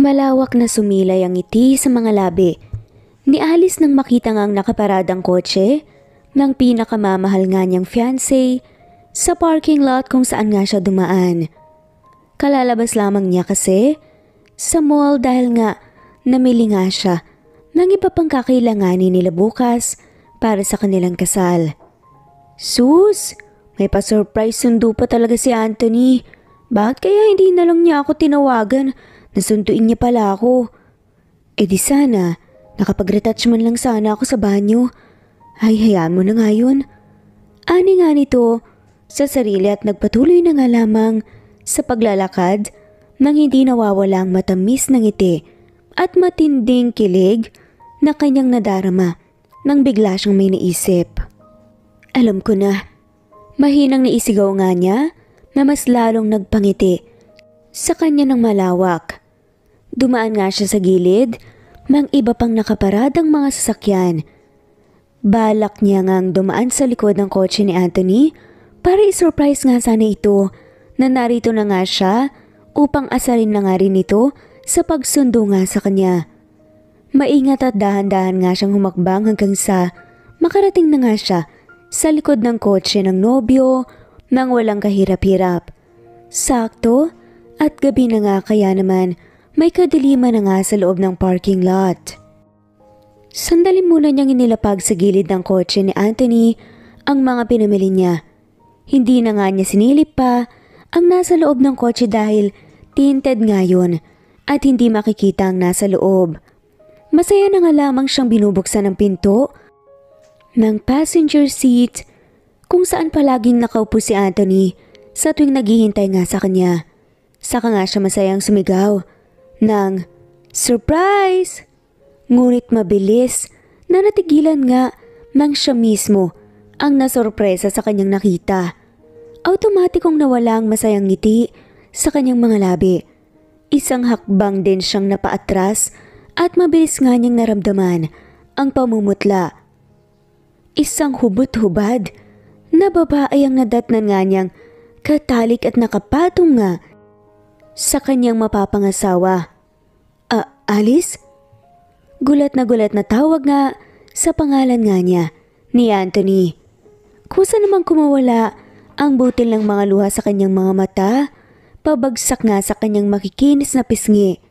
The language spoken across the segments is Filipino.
Malawak na sumilay ang ngiti sa mga labi. Ni Alice nang makita ngang nakaparadang kotse ng pinakamamahal nga niyang fiancé sa parking lot kung saan nga siya dumaan. Kalalabas lamang niya kasi sa mall dahil nga namili nga siya ng iba pang kakailanganin nila bukas para sa kanilang kasal. Sus! May pa-surprise sundo pa talaga si Anthony. Bakit kaya hindi na lang niya ako tinawagan Nasuntuin niya pala ako. E di sana, nakapag-retouch man lang sana ako sa banyo. Ay, hayaan mo na nga yun. Ani nga nito sa sarili at nagpatuloy na nga lamang sa paglalakad nang hindi nawawala ang matamis ng ngiti at matinding kilig na kanyang nadarama nang bigla siyang may naisip. Alam ko na, mahinang naisigaw nga niya na mas lalong nagpangiti sa kanya ng malawak Dumaan nga siya sa gilid, mang iba pang nakaparadang mga sasakyan. Balak niya ngang dumaan sa likod ng kotse ni Anthony para i-surprise nga sana ito na narito na nga siya upang asarin na nga rin ito sa pagsundo nga sa kanya. Maingat at dahan-dahan nga siyang humakbang hanggang sa makarating na nga siya sa likod ng kotse ng nobyo nang walang kahirap-hirap. Sakto at gabi na nga kaya naman may kadiliman na nga sa loob ng parking lot. Sandali muna niyang inilapag sa gilid ng kotse ni Anthony ang mga pinamili niya. Hindi na nga niya sinilip pa ang nasa loob ng kotse dahil tinted ngayon at hindi makikita ang nasa loob. Masaya na nga lamang siyang binubuksan ng pinto ng passenger seat kung saan palaging nakaupo si Anthony sa tuwing naghihintay nga sa kanya. Saka nga siya masayang sumigaw ng surprise! Ngunit mabilis na natigilan nga nang siya mismo ang nasorpresa sa kanyang nakita. Automatikong nawala ang masayang ngiti sa kanyang mga labi. Isang hakbang din siyang napaatras at mabilis nga niyang naramdaman ang pamumutla. Isang hubot-hubad na babae ang nadatnan nga niyang katalik at nakapatong nga sa kanyang mapapangasawa. Uh, Alice? Gulat na gulat na tawag nga sa pangalan nga niya ni Anthony. Kusa namang kumawala ang butil ng mga luha sa kanyang mga mata, pabagsak nga sa kanyang makikinis na pisngi.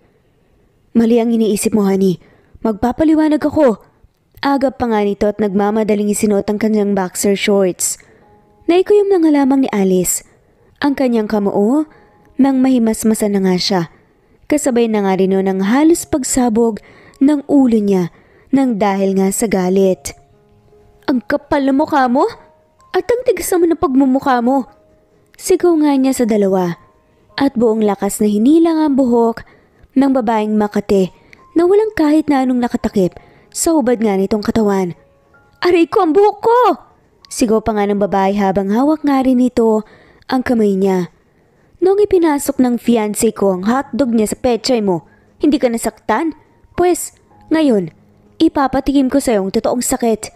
Mali ang iniisip mo, honey. Magpapaliwanag ako. Agap pa nga nito at nagmamadaling isinuot ang kanyang boxer shorts. Naikuyom lang nga lamang ni Alice. Ang kanyang kamuo, nang mahimasmasan na nga siya. Kasabay na nga rin ng halos pagsabog ng ulo niya nang dahil nga sa galit. Ang kapal na mukha mo at ang tigas naman ng pagmumukha mo. Sigaw nga niya sa dalawa at buong lakas na hinilang ang buhok ng babaeng Makate na walang kahit na anong nakatakip sa hubad nga nitong katawan. Aray ko ang buhok ko! Sigaw pa nga ng babae habang hawak nga rin ito ang kamay niya. Noong ipinasok ng fiancé ko ang hotdog niya sa pechay mo, hindi ka nasaktan? Pwes, ngayon, ipapatikim ko sa'yo ang totoong sakit.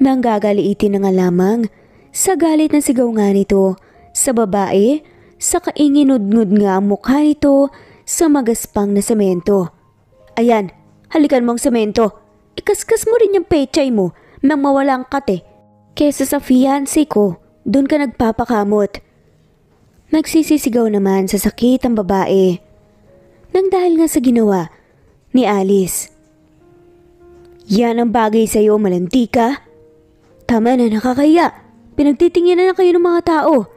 Nang gagaliitin na nga lamang sa galit na sigaw nga nito sa babae sa kainginudngud nga ang mukha nito sa magaspang na semento. Ayan, halikan mo ang semento. Ikaskas mo rin yung pechay mo nang mawala ang kate. Kesa sa fiancé ko, doon ka nagpapakamot. Nagsisisigaw naman sa sakit ang babae nang dahil nga sa ginawa ni Alice. Yan ang bagay sa'yo, malantika. Tama na, nakakaya. Pinagtitingin na na kayo ng mga tao.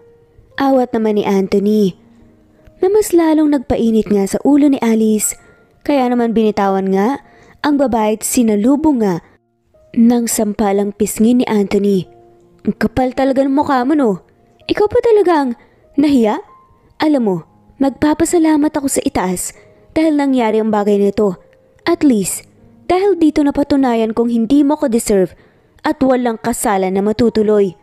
Awat naman ni Anthony na mas lalong nagpainit nga sa ulo ni Alice kaya naman binitawan nga ang babae at sinalubong nga ng sampalang pisngin ni Anthony. Ang kapal talaga ng mukha mo no. Ikaw pa talagang Nahiya? Alam mo, magpapasalamat ako sa itaas dahil nangyari ang bagay nito. At least, dahil dito napatunayan kong hindi mo ko deserve at walang kasalan na matutuloy.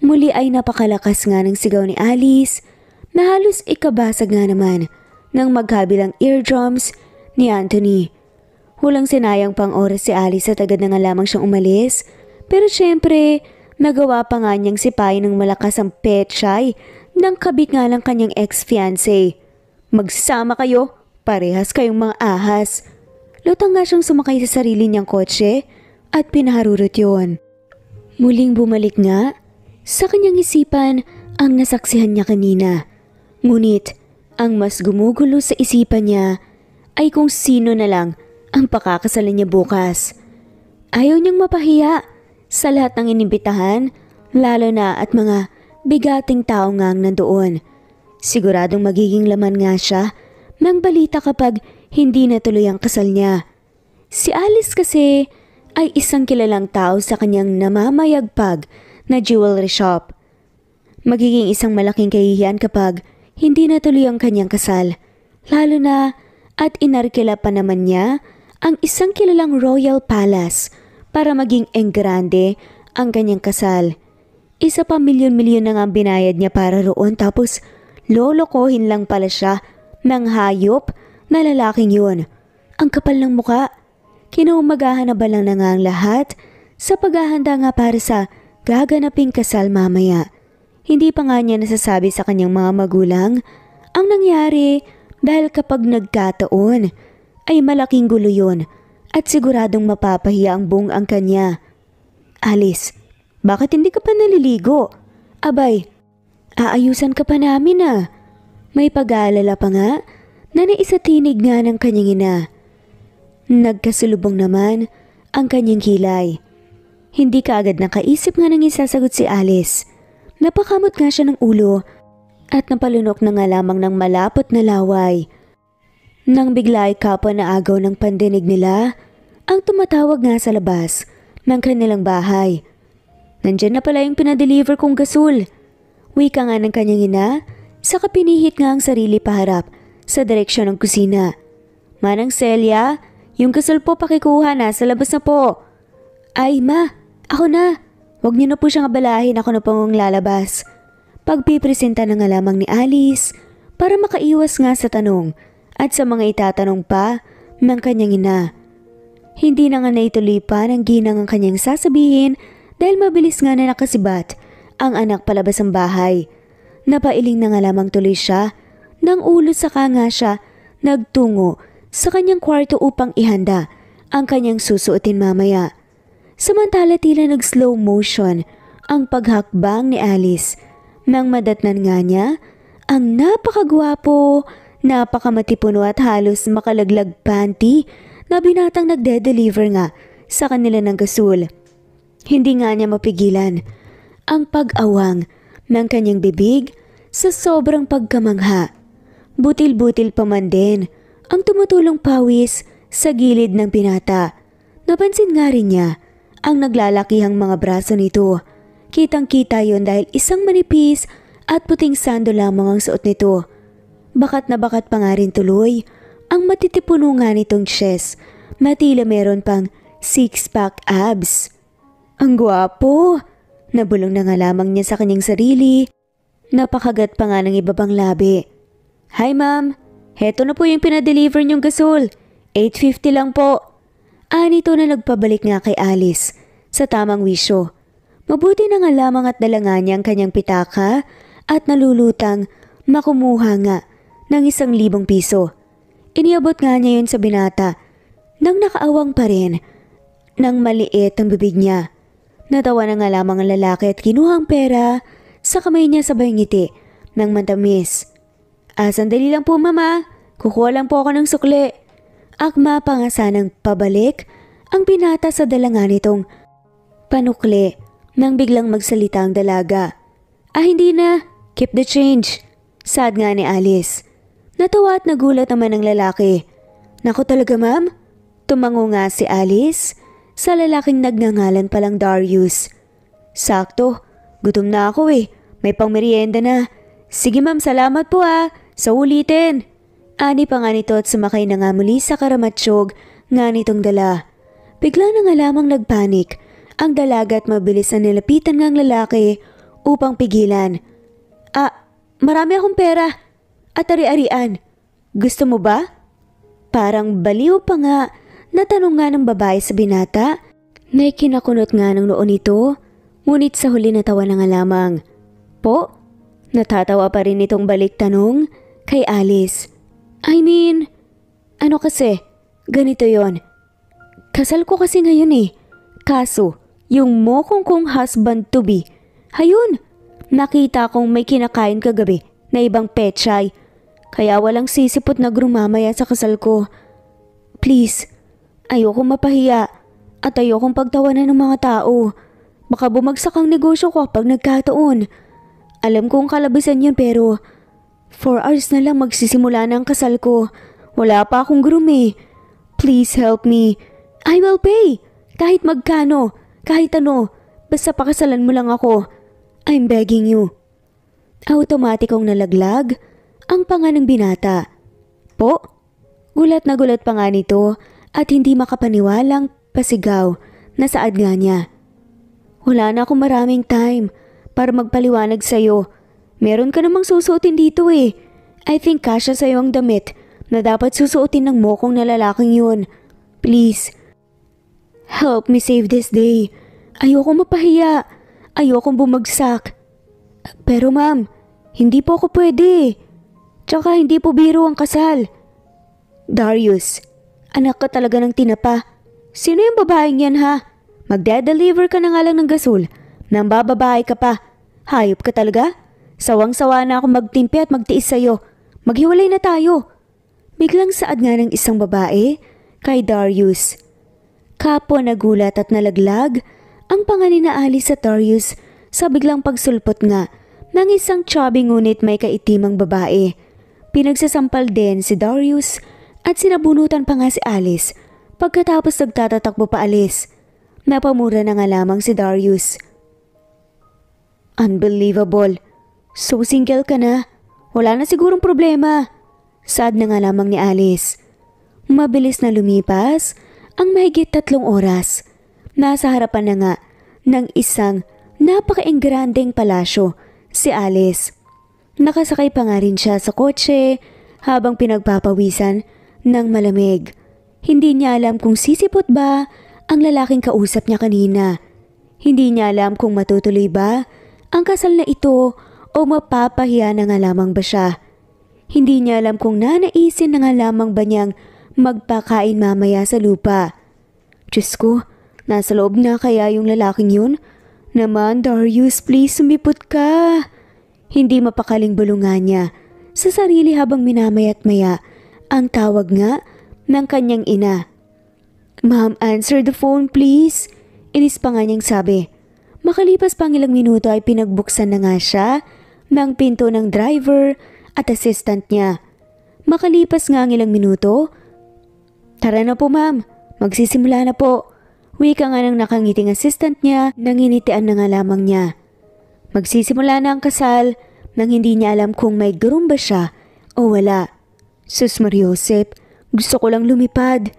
Muli ay napakalakas nga ng sigaw ni Alice na halos ikabasag nga naman ng maghabilang eardrums ni Anthony. Hulang sinayang pang oras si Alice at agad na nga lamang siyang umalis pero syempre nagawa pa nga niyang sipayin ng malakas ang pet shy nang kabit nga ng kanyang ex-fiancé. Magsasama kayo, parehas kayong mga ahas. Lutang nga siyang sumakay sa sarili niyang kotse at pinaharurot yon. Muling bumalik nga sa kanyang isipan ang nasaksihan niya kanina. Ngunit ang mas gumugulo sa isipan niya ay kung sino na lang ang pakakasalan niya bukas. Ayaw niyang mapahiya sa lahat ng inimbitahan, lalo na at mga bigating tao nga ang nandoon. Siguradong magiging laman nga siya ng balita kapag hindi natuloy ang kasal niya. Si Alice kasi ay isang kilalang tao sa kanyang namamayagpag na jewelry shop. Magiging isang malaking kahihiyan kapag hindi natuloy ang kanyang kasal. Lalo na at inarkila pa naman niya ang isang kilalang royal palace para maging engrande ang kanyang kasal. Isa pa milyon-milyon na nga binayad niya para roon tapos lolokohin lang pala siya ng hayop na lalaking yun. Ang kapal ng muka. Kinaumagahan na ba lang na nga ang lahat sa paghahanda nga para sa gaganaping kasal mamaya. Hindi pa nga niya nasasabi sa kanyang mga magulang ang nangyari dahil kapag nagkataon ay malaking gulo yun at siguradong mapapahiya ang buong ang kanya. Alice, bakit hindi ka pa naliligo? Abay, aayusan ka pa namin ah. May pag-aalala pa nga na naisatinig nga ng kanyang ina. Nagkasulubong naman ang kanyang kilay. Hindi kaagad nakaisip nga nang isasagot si Alice. Napakamot nga siya ng ulo at napalunok na nga lamang ng malapot na laway. Nang bigla ay kapwa na agaw ng pandinig nila, ang tumatawag nga sa labas ng kanilang bahay. Nandyan na pala yung pinadeliver kong gasol. Wika nga ng kanyang ina, saka pinihit nga ang sarili paharap sa direksyon ng kusina. Manang Celia, yung gasol po pakikuha na sa labas na po. Ay ma, ako na. Huwag niyo na po siyang abalahin ako na pong lalabas. Pagpipresenta na nga lamang ni Alice para makaiwas nga sa tanong at sa mga itatanong pa ng kanyang ina. Hindi na nga naituloy pa ng ginang ang kanyang sasabihin dahil mabilis nga na nakasibat ang anak palabas ng bahay. Napailing na nga lamang tuloy siya nang ulo saka nga siya nagtungo sa kanyang kwarto upang ihanda ang kanyang susuotin mamaya. Samantala tila nag-slow motion ang paghakbang ni Alice nang madatnan nga niya ang napakagwapo, napakamatipuno at halos makalaglag panty na binatang nagde-deliver nga sa kanila ng gasol. Hindi nga niya mapigilan ang pag-awang ng kanyang bibig sa sobrang pagkamangha. Butil-butil pa man din ang tumutulong pawis sa gilid ng pinata. Napansin nga rin niya ang naglalakihang mga braso nito. Kitang-kita yon dahil isang manipis at puting sando lamang ang suot nito. Bakat na bakat pa nga rin tuloy ang matitipuno nga nitong chest. Matila meron pang six-pack abs. Ang gwapo! Nabulong na nga lamang niya sa kanyang sarili. Napakagat pa nga ng ibabang labi. Hi ma'am, heto na po yung pinadeliver niyong gasol. 8.50 lang po. Anito na nagpabalik nga kay Alice sa tamang wisyo. Mabuti na nga lamang at dalangan niya ang kanyang pitaka at nalulutang makumuha nga ng isang libong piso. Iniabot nga niya yun sa binata nang nakaawang pa rin ng maliit ang bibig niya. Natawa na nga lamang ang lalaki at kinuha ang pera sa kamay niya sabay ngiti ng mantamis. Ah, sandali lang po mama, kukuha lang po ako ng sukli. Akma pa nga sanang pabalik ang pinata sa dalanga nitong panukli nang biglang magsalita ang dalaga. Ah hindi na, keep the change. Sad nga ni Alice. Natawa at nagulat naman ang lalaki. Nako talaga ma'am? Tumango nga si Alice sa lalaking nagngangalan palang Darius. Sakto, gutom na ako eh. May pangmeryenda na. Sige ma'am, salamat po ah, Sa ulitin. Ani pa nga nito at sumakay na nga muli sa karamatsyog nga nitong dala. Bigla na nga lamang nagpanik ang dalaga at mabilis ang nilapitan ng lalaki upang pigilan. Ah, marami akong pera at ari-arian. Gusto mo ba? Parang baliw pa nga Natanong nga ng babae sa binata na ikinakunot nga ng noon ito, ngunit sa huli natawa na nga lamang. Po? Natatawa pa rin itong balik tanong kay Alice. I mean, ano kasi, ganito yon. Kasal ko kasi ngayon eh. Kaso, yung mo kong husband-to-be, hayun, nakita kong may kinakain kagabi na ibang petchay. Kaya walang sisipot na grumamaya sa kasal ko. Please, Ayokong mapahiya at ayokong pagtawanan ng mga tao. Baka bumagsak ang negosyo ko pag nagkataon. Alam kong kalabisan yun pero 4 hours na lang magsisimula na kasal ko. Wala pa akong groom eh. Please help me. I will pay. Kahit magkano, kahit ano, basta pakasalan mo lang ako. I'm begging you. Automatikong nalaglag ang panga ng binata. Po? Gulat na gulat pa nga nito at hindi makapaniwalang pasigaw na saad nga niya. Wala na akong maraming time para magpaliwanag sa'yo. Meron ka namang susuotin dito eh. I think kasya sa'yo ang damit na dapat susuotin ng mokong na lalaking yun. Please, help me save this day. Ayoko mapahiya. Ayokong bumagsak. Pero ma'am, hindi po ako pwede. Tsaka hindi po biro ang kasal. Darius, Anak ka talaga ng tinapa. Sino yung babaeng yan ha? Magde-deliver ka na nga lang ng gasol. Nang bababae ka pa. Hayop ka talaga? Sawang-sawa na ako magtimpi at magtiis sa'yo. Maghiwalay na tayo. Biglang saad nga ng isang babae kay Darius. Kapo nagulat at nalaglag ang panganin na alis sa Darius sa biglang pagsulpot nga ng isang chubby ngunit may kaitimang babae. Pinagsasampal din si Darius at sinabunutan pa nga si Alice pagkatapos nagtatatakbo pa alis. Napamura na nga lamang si Darius. Unbelievable. So single ka na. Wala na sigurong problema. Sad na nga lamang ni Alice. Mabilis na lumipas ang mahigit tatlong oras. Nasa harapan na nga ng isang napaka-ingrandeng palasyo si Alice. Nakasakay pa nga rin siya sa kotse habang pinagpapawisan ng malamig. Hindi niya alam kung sisipot ba ang lalaking kausap niya kanina. Hindi niya alam kung matutuloy ba ang kasal na ito o mapapahiya na nga lamang ba siya. Hindi niya alam kung nanaisin na nga lamang ba niyang magpakain mamaya sa lupa. Diyos ko, nasa loob na kaya yung lalaking yun? Naman Darius, please sumipot ka. Hindi mapakaling bulungan niya sa sarili habang minamayat maya ang tawag nga ng kanyang ina. Ma'am, answer the phone please. Inis pa nga niyang sabi. Makalipas pang ilang minuto ay pinagbuksan na nga siya ng pinto ng driver at assistant niya. Makalipas nga ang ilang minuto, Tara na po ma'am, magsisimula na po. Wika nga ng nakangiting assistant niya nang na nga lamang niya. Magsisimula na ang kasal nang hindi niya alam kung may groom ba siya o wala. Sus Mariosep, gusto ko lang lumipad.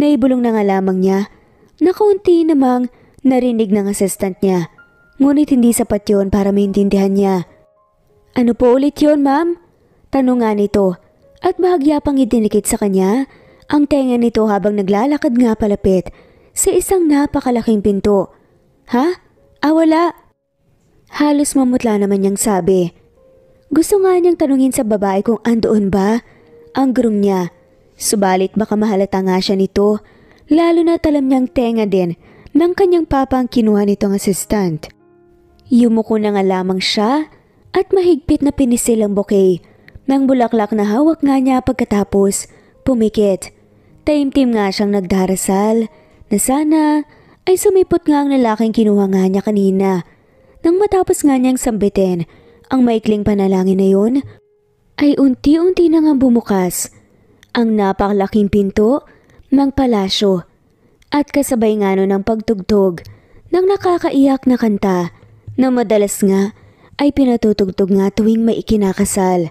Naibulong na nga lamang niya. Nakaunti namang narinig ng assistant niya. Ngunit hindi sapat yon para maintindihan niya. Ano po ulit yon ma'am? Tanong nga nito at bahagya pang idinikit sa kanya ang tenga nito habang naglalakad nga palapit sa isang napakalaking pinto. Ha? Ah wala. Halos mamutla naman niyang sabi. Gusto nga niyang tanungin sa babae kung andoon ba ang grung niya. Subalit baka mahalata nga siya nito, lalo na talam niyang tenga din ng kanyang papa ang kinuha nitong assistant. Yumuko na nga lamang siya at mahigpit na pinisil ang bouquet Nang bulaklak na hawak nga niya pagkatapos pumikit. Taimtim nga siyang nagdarasal na sana ay sumipot nga ang lalaking kinuha nga niya kanina. Nang matapos nga niyang sambitin ang maikling panalangin na yun, ay unti-unti na na bumukas ang napakalaking pinto ng palasyo at kasabay nga nun ang pagtugtog ng nakakaiyak na kanta na madalas nga ay pinatutugtog nga tuwing may ikinakasal.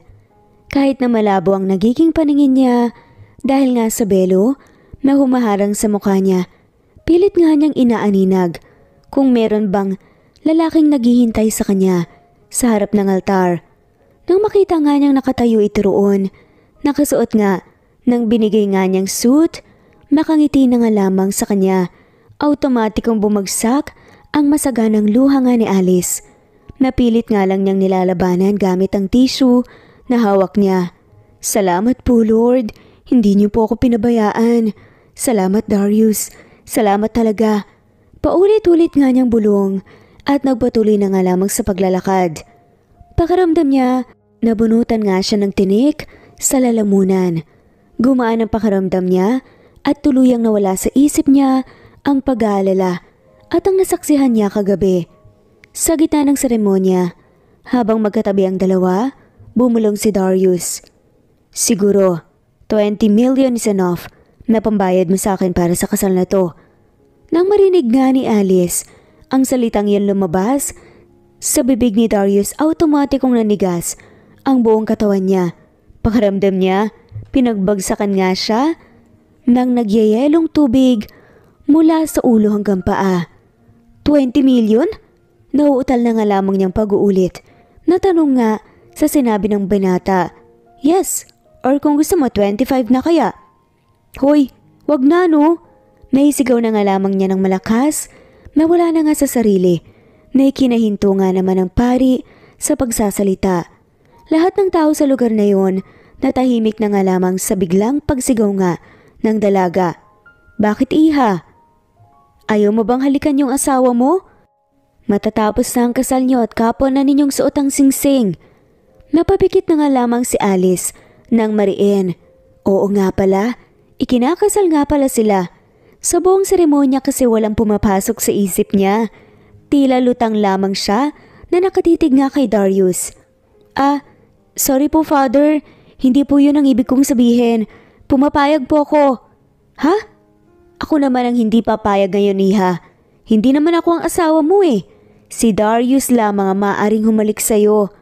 Kahit na malabo ang nagiging paningin niya dahil nga sa belo na humaharang sa mukha niya, pilit nga niyang inaaninag kung meron bang lalaking naghihintay sa kanya sa harap ng altar nang makita nga niyang nakatayo ito roon, nakasuot nga, nang binigay nga niyang suit, makangiti na nga lamang sa kanya, automatikong bumagsak ang masaganang luha nga ni Alice. Napilit nga lang niyang nilalabanan gamit ang tissue na hawak niya. Salamat po Lord, hindi niyo po ako pinabayaan. Salamat Darius, salamat talaga. Paulit-ulit nga niyang bulong at nagpatuloy na nga lamang sa paglalakad. Pakaramdam niya, Nabunutan nga siya ng tinik sa lalamunan. Gumaan ang pakaramdam niya at tuluyang nawala sa isip niya ang pag-aalala at ang nasaksihan niya kagabi. Sa gitna ng seremonya, habang magkatabi ang dalawa, bumulong si Darius. Siguro, 20 million is enough na pambayad mo sa akin para sa kasal na to. Nang marinig nga ni Alice, ang salitang yan lumabas, sa bibig ni Darius automatikong nanigas ang buong katawan niya. Pakaramdam niya, pinagbagsakan nga siya ng nagyayelong tubig mula sa ulo hanggang paa. 20 million? Nauutal na nga lamang niyang pag-uulit. Natanong nga sa sinabi ng binata. Yes, or kung gusto mo 25 na kaya. Hoy, wag na no. Naisigaw na nga lamang niya ng malakas na wala na nga sa sarili. Naikinahinto nga naman ng pari sa pagsasalita. Lahat ng tao sa lugar na yon natahimik na nga lamang sa biglang pagsigaw nga ng dalaga. Bakit iha? Ayaw mo bang halikan yung asawa mo? Matatapos na ang kasal niyo at kapwa na ninyong suot ang singsing. Napapikit na nga lamang si Alice nang mariin. Oo nga pala, ikinakasal nga pala sila. Sa buong seremonya kasi walang pumapasok sa isip niya. Tila lutang lamang siya na nakatitig nga kay Darius. Ah, Sorry po father, hindi po yun ang ibig kong sabihin. Pumapayag po ako. Ha? Ako naman ang hindi papayag ngayon, Iha. Hindi naman ako ang asawa mo eh. Si Darius lamang ang maaaring humalik sa'yo.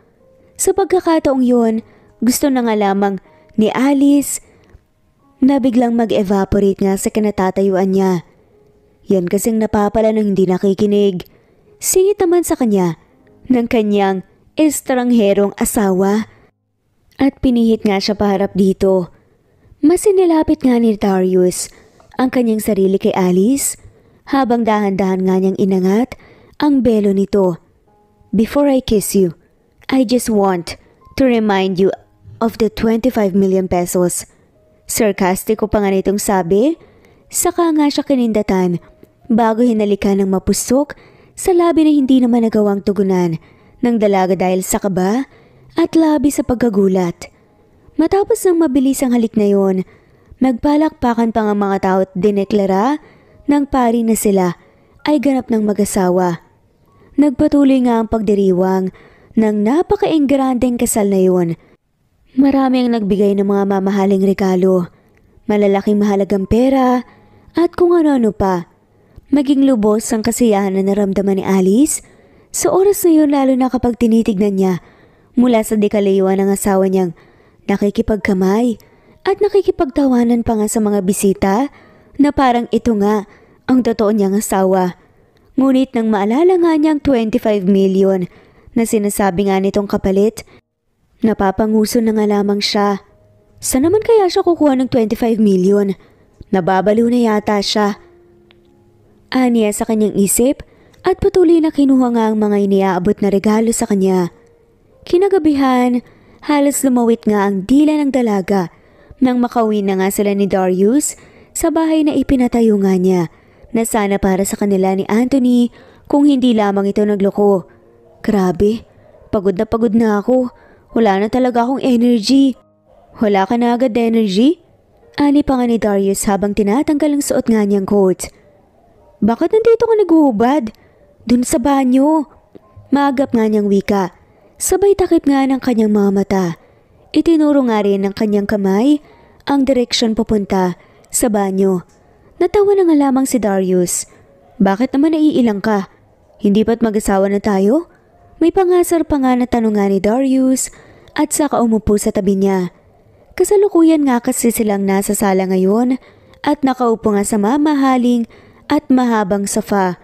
Sa pagkakataong yun, gusto na nga lamang ni Alice na biglang mag-evaporate nga sa kinatatayuan niya. Yan kasing napapala ng hindi nakikinig. Singit naman sa kanya ng kanyang estrangherong asawa at pinihit nga siya paharap dito. Mas sinilapit nga ni Darius ang kanyang sarili kay Alice habang dahan-dahan nga niyang inangat ang belo nito. Before I kiss you, I just want to remind you of the 25 million pesos. Sarkastiko pa nga nitong sabi, saka nga siya kinindatan bago hinalika ng mapusok sa labi na hindi naman nagawang tugunan ng dalaga dahil sa kaba at labis sa pagkagulat. Matapos ng mabilis ang halik na yon, nagpalakpakan pa nga mga tao at dineklara ng pari na sila ay ganap ng mag-asawa. Nagpatuloy nga ang pagdiriwang ng napakaingrandeng kasal na yon. Marami ang nagbigay ng mga mamahaling regalo, malalaking mahalagang pera, at kung ano-ano pa. Maging lubos ang kasiyahan na naramdaman ni Alice sa oras na yun lalo na kapag tinitignan niya mula sa dekalayuan ng asawa niyang nakikipagkamay at nakikipagtawanan pa nga sa mga bisita na parang ito nga ang totoo niyang asawa. Ngunit nang maalala nga niyang 25 million na sinasabi nga nitong kapalit, napapanguso na nga lamang siya. Saan naman kaya siya kukuha ng 25 million? Nababaliw na yata siya. Aniya sa kanyang isip at patuloy na kinuha nga ang mga iniaabot na regalo sa kanya. Kinagabihan, halos lumawit nga ang dila ng dalaga nang makawin na nga sila ni Darius sa bahay na ipinatayo nga niya na sana para sa kanila ni Anthony kung hindi lamang ito nagloko. Grabe, pagod na pagod na ako. Wala na talaga akong energy. Wala ka na agad energy? Ani pa nga ni Darius habang tinatanggal ang suot nga niyang coat. Bakit nandito ka naguhubad? Dun sa banyo. Maagap nga niyang wika. Sabay takip nga ng kanyang mga mata. Itinuro nga rin ng kanyang kamay ang direksyon papunta sa banyo. Natawa na nga lamang si Darius. Bakit naman naiilang ka? Hindi pa't mag-asawa na tayo? May pangasar pa nga na tanungan ni Darius at saka umupo sa tabi niya. Kasalukuyan nga kasi silang nasa sala ngayon at nakaupo nga sa mamahaling at mahabang sofa.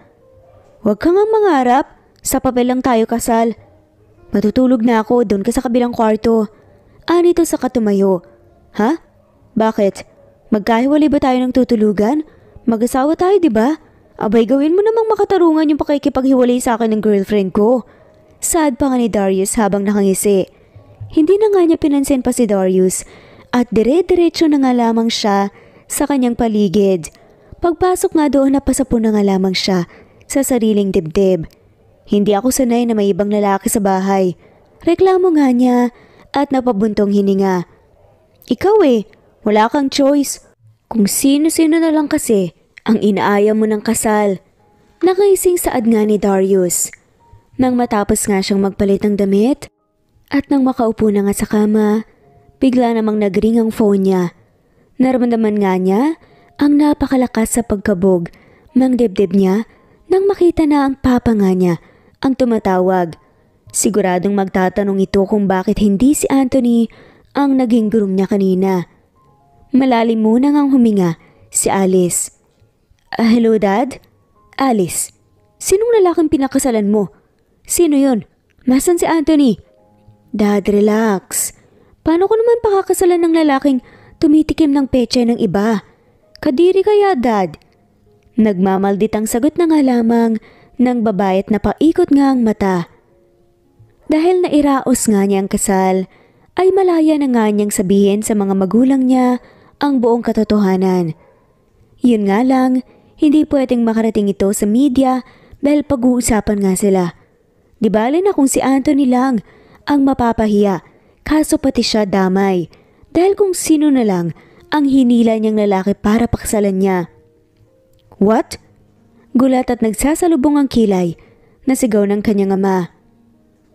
Huwag kang mangarap, sa papel lang tayo kasal. Matutulog na ako doon ka sa kabilang kwarto. Ano ah, ito sa katumayo? Ha? Bakit? Magkahiwalay ba tayo ng tutulugan? Mag-asawa tayo, di ba? Abay, gawin mo namang makatarungan yung pakikipaghiwalay sa akin ng girlfriend ko. Sad pa nga ni Darius habang nakangisi. Hindi na nga niya pinansin pa si Darius at dire-diretso na nga lamang siya sa kanyang paligid. Pagpasok nga doon napasapon na nga lamang siya sa sariling dibdib. Hindi ako sanay na may ibang lalaki sa bahay. Reklamo nga niya at napabuntong hininga. Ikaw eh, wala kang choice. Kung sino-sino na lang kasi ang inaaya mo ng kasal. Nakaising saad nga ni Darius. Nang matapos nga siyang magpalit ng damit at nang makaupo na nga sa kama, bigla namang nagring ang phone niya. Naramdaman nga niya ang napakalakas sa pagkabog ng dibdib niya nang makita na ang papa nga niya ang tumatawag. Siguradong magtatanong ito kung bakit hindi si Anthony ang naging groom niya kanina. Malalim muna ngang huminga si Alice. Uh, hello dad? Alice, sinong lalaking pinakasalan mo? Sino yon? Nasaan si Anthony? Dad, relax. Paano ko naman pakakasalan ng lalaking tumitikim ng peche ng iba? Kadiri kaya, Dad? Nagmamalditang sagot na nga lamang nang babayat na paikot nga ang mata. Dahil nairaos nga niya ang kasal, ay malaya na nga niyang sabihin sa mga magulang niya ang buong katotohanan. Yun nga lang, hindi pwedeng makarating ito sa media dahil pag-uusapan nga sila. Di bale na kung si Anthony lang ang mapapahiya kaso pati siya damay dahil kung sino na lang ang hinila niyang lalaki para paksalan niya. What? Gulat at nagsasalubong ang kilay na sigaw ng kanyang ama.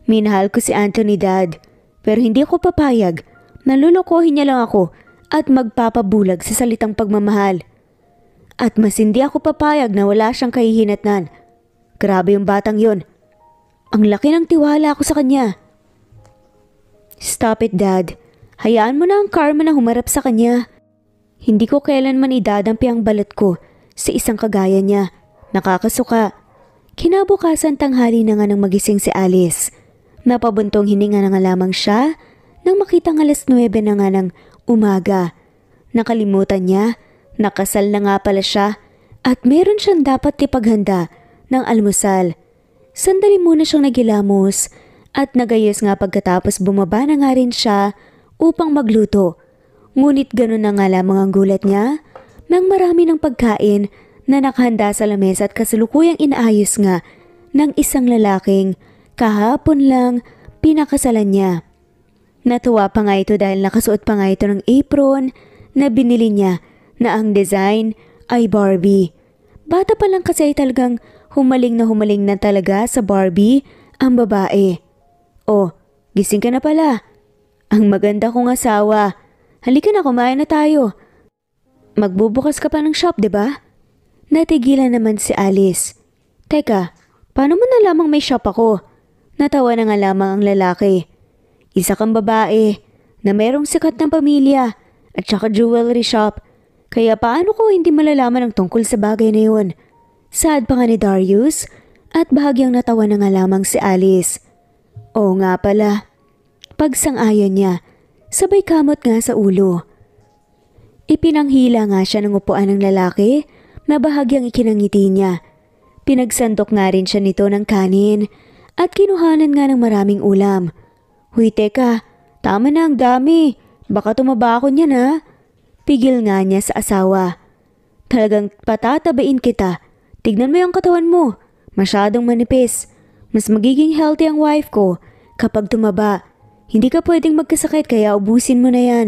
Minahal ko si Anthony Dad pero hindi ko papayag. Nalulokohin niya lang ako at magpapabulag sa salitang pagmamahal. At mas hindi ako papayag na wala siyang kahihinatnan. Grabe yung batang yon. Ang laki ng tiwala ko sa kanya. Stop it, Dad. Hayaan mo na ang karma na humarap sa kanya. Hindi ko kailanman idadampi ang balat ko sa isang kagaya niya. Nakakasuka. Kinabukasan tanghali na nga nang magising si Alice. Napabuntong hininga na nga lamang siya nang makita ng alas 9 na nga ng umaga. Nakalimutan niya, nakasal na nga pala siya at meron siyang dapat ipaghanda ng almusal. Sandali muna siyang nagilamos at nagayos nga pagkatapos bumaba na nga rin siya upang magluto. Ngunit ganun na nga lamang ang gulat niya nang marami ng pagkain na nakahanda sa lamesa at kasalukuyang inaayos nga ng isang lalaking kahapon lang pinakasalan niya. Natuwa pa nga ito dahil nakasuot pa nga ito ng apron na binili niya na ang design ay Barbie. Bata pa lang kasi ay talagang humaling na humaling na talaga sa Barbie ang babae. Oh, gising ka na pala. Ang maganda kong asawa. Halika na kumain na tayo. Magbubukas ka pa ng shop, 'di ba? Natigilan naman si Alice. Teka, paano mo nalamang may shop ako? Natawa na nga lamang ang lalaki. Isa kang babae na mayroong sikat ng pamilya at saka jewelry shop. Kaya paano ko hindi malalaman ang tungkol sa bagay na yun? Sad pa nga ni Darius at bahagyang natawa na nga lamang si Alice. Oo nga pala. Pagsang-ayon niya, sabay kamot nga sa ulo. Ipinanghila nga siya ng upuan ng lalaki na bahagyang ikinangiti niya. Pinagsantok nga rin siya nito ng kanin at kinuhanan nga ng maraming ulam. Huy teka, tama na ang dami. Baka tumaba ako niya na. Pigil nga niya sa asawa. Talagang patatabain kita. Tignan mo yung katawan mo. Masyadong manipis. Mas magiging healthy ang wife ko kapag tumaba. Hindi ka pwedeng magkasakit kaya ubusin mo na yan.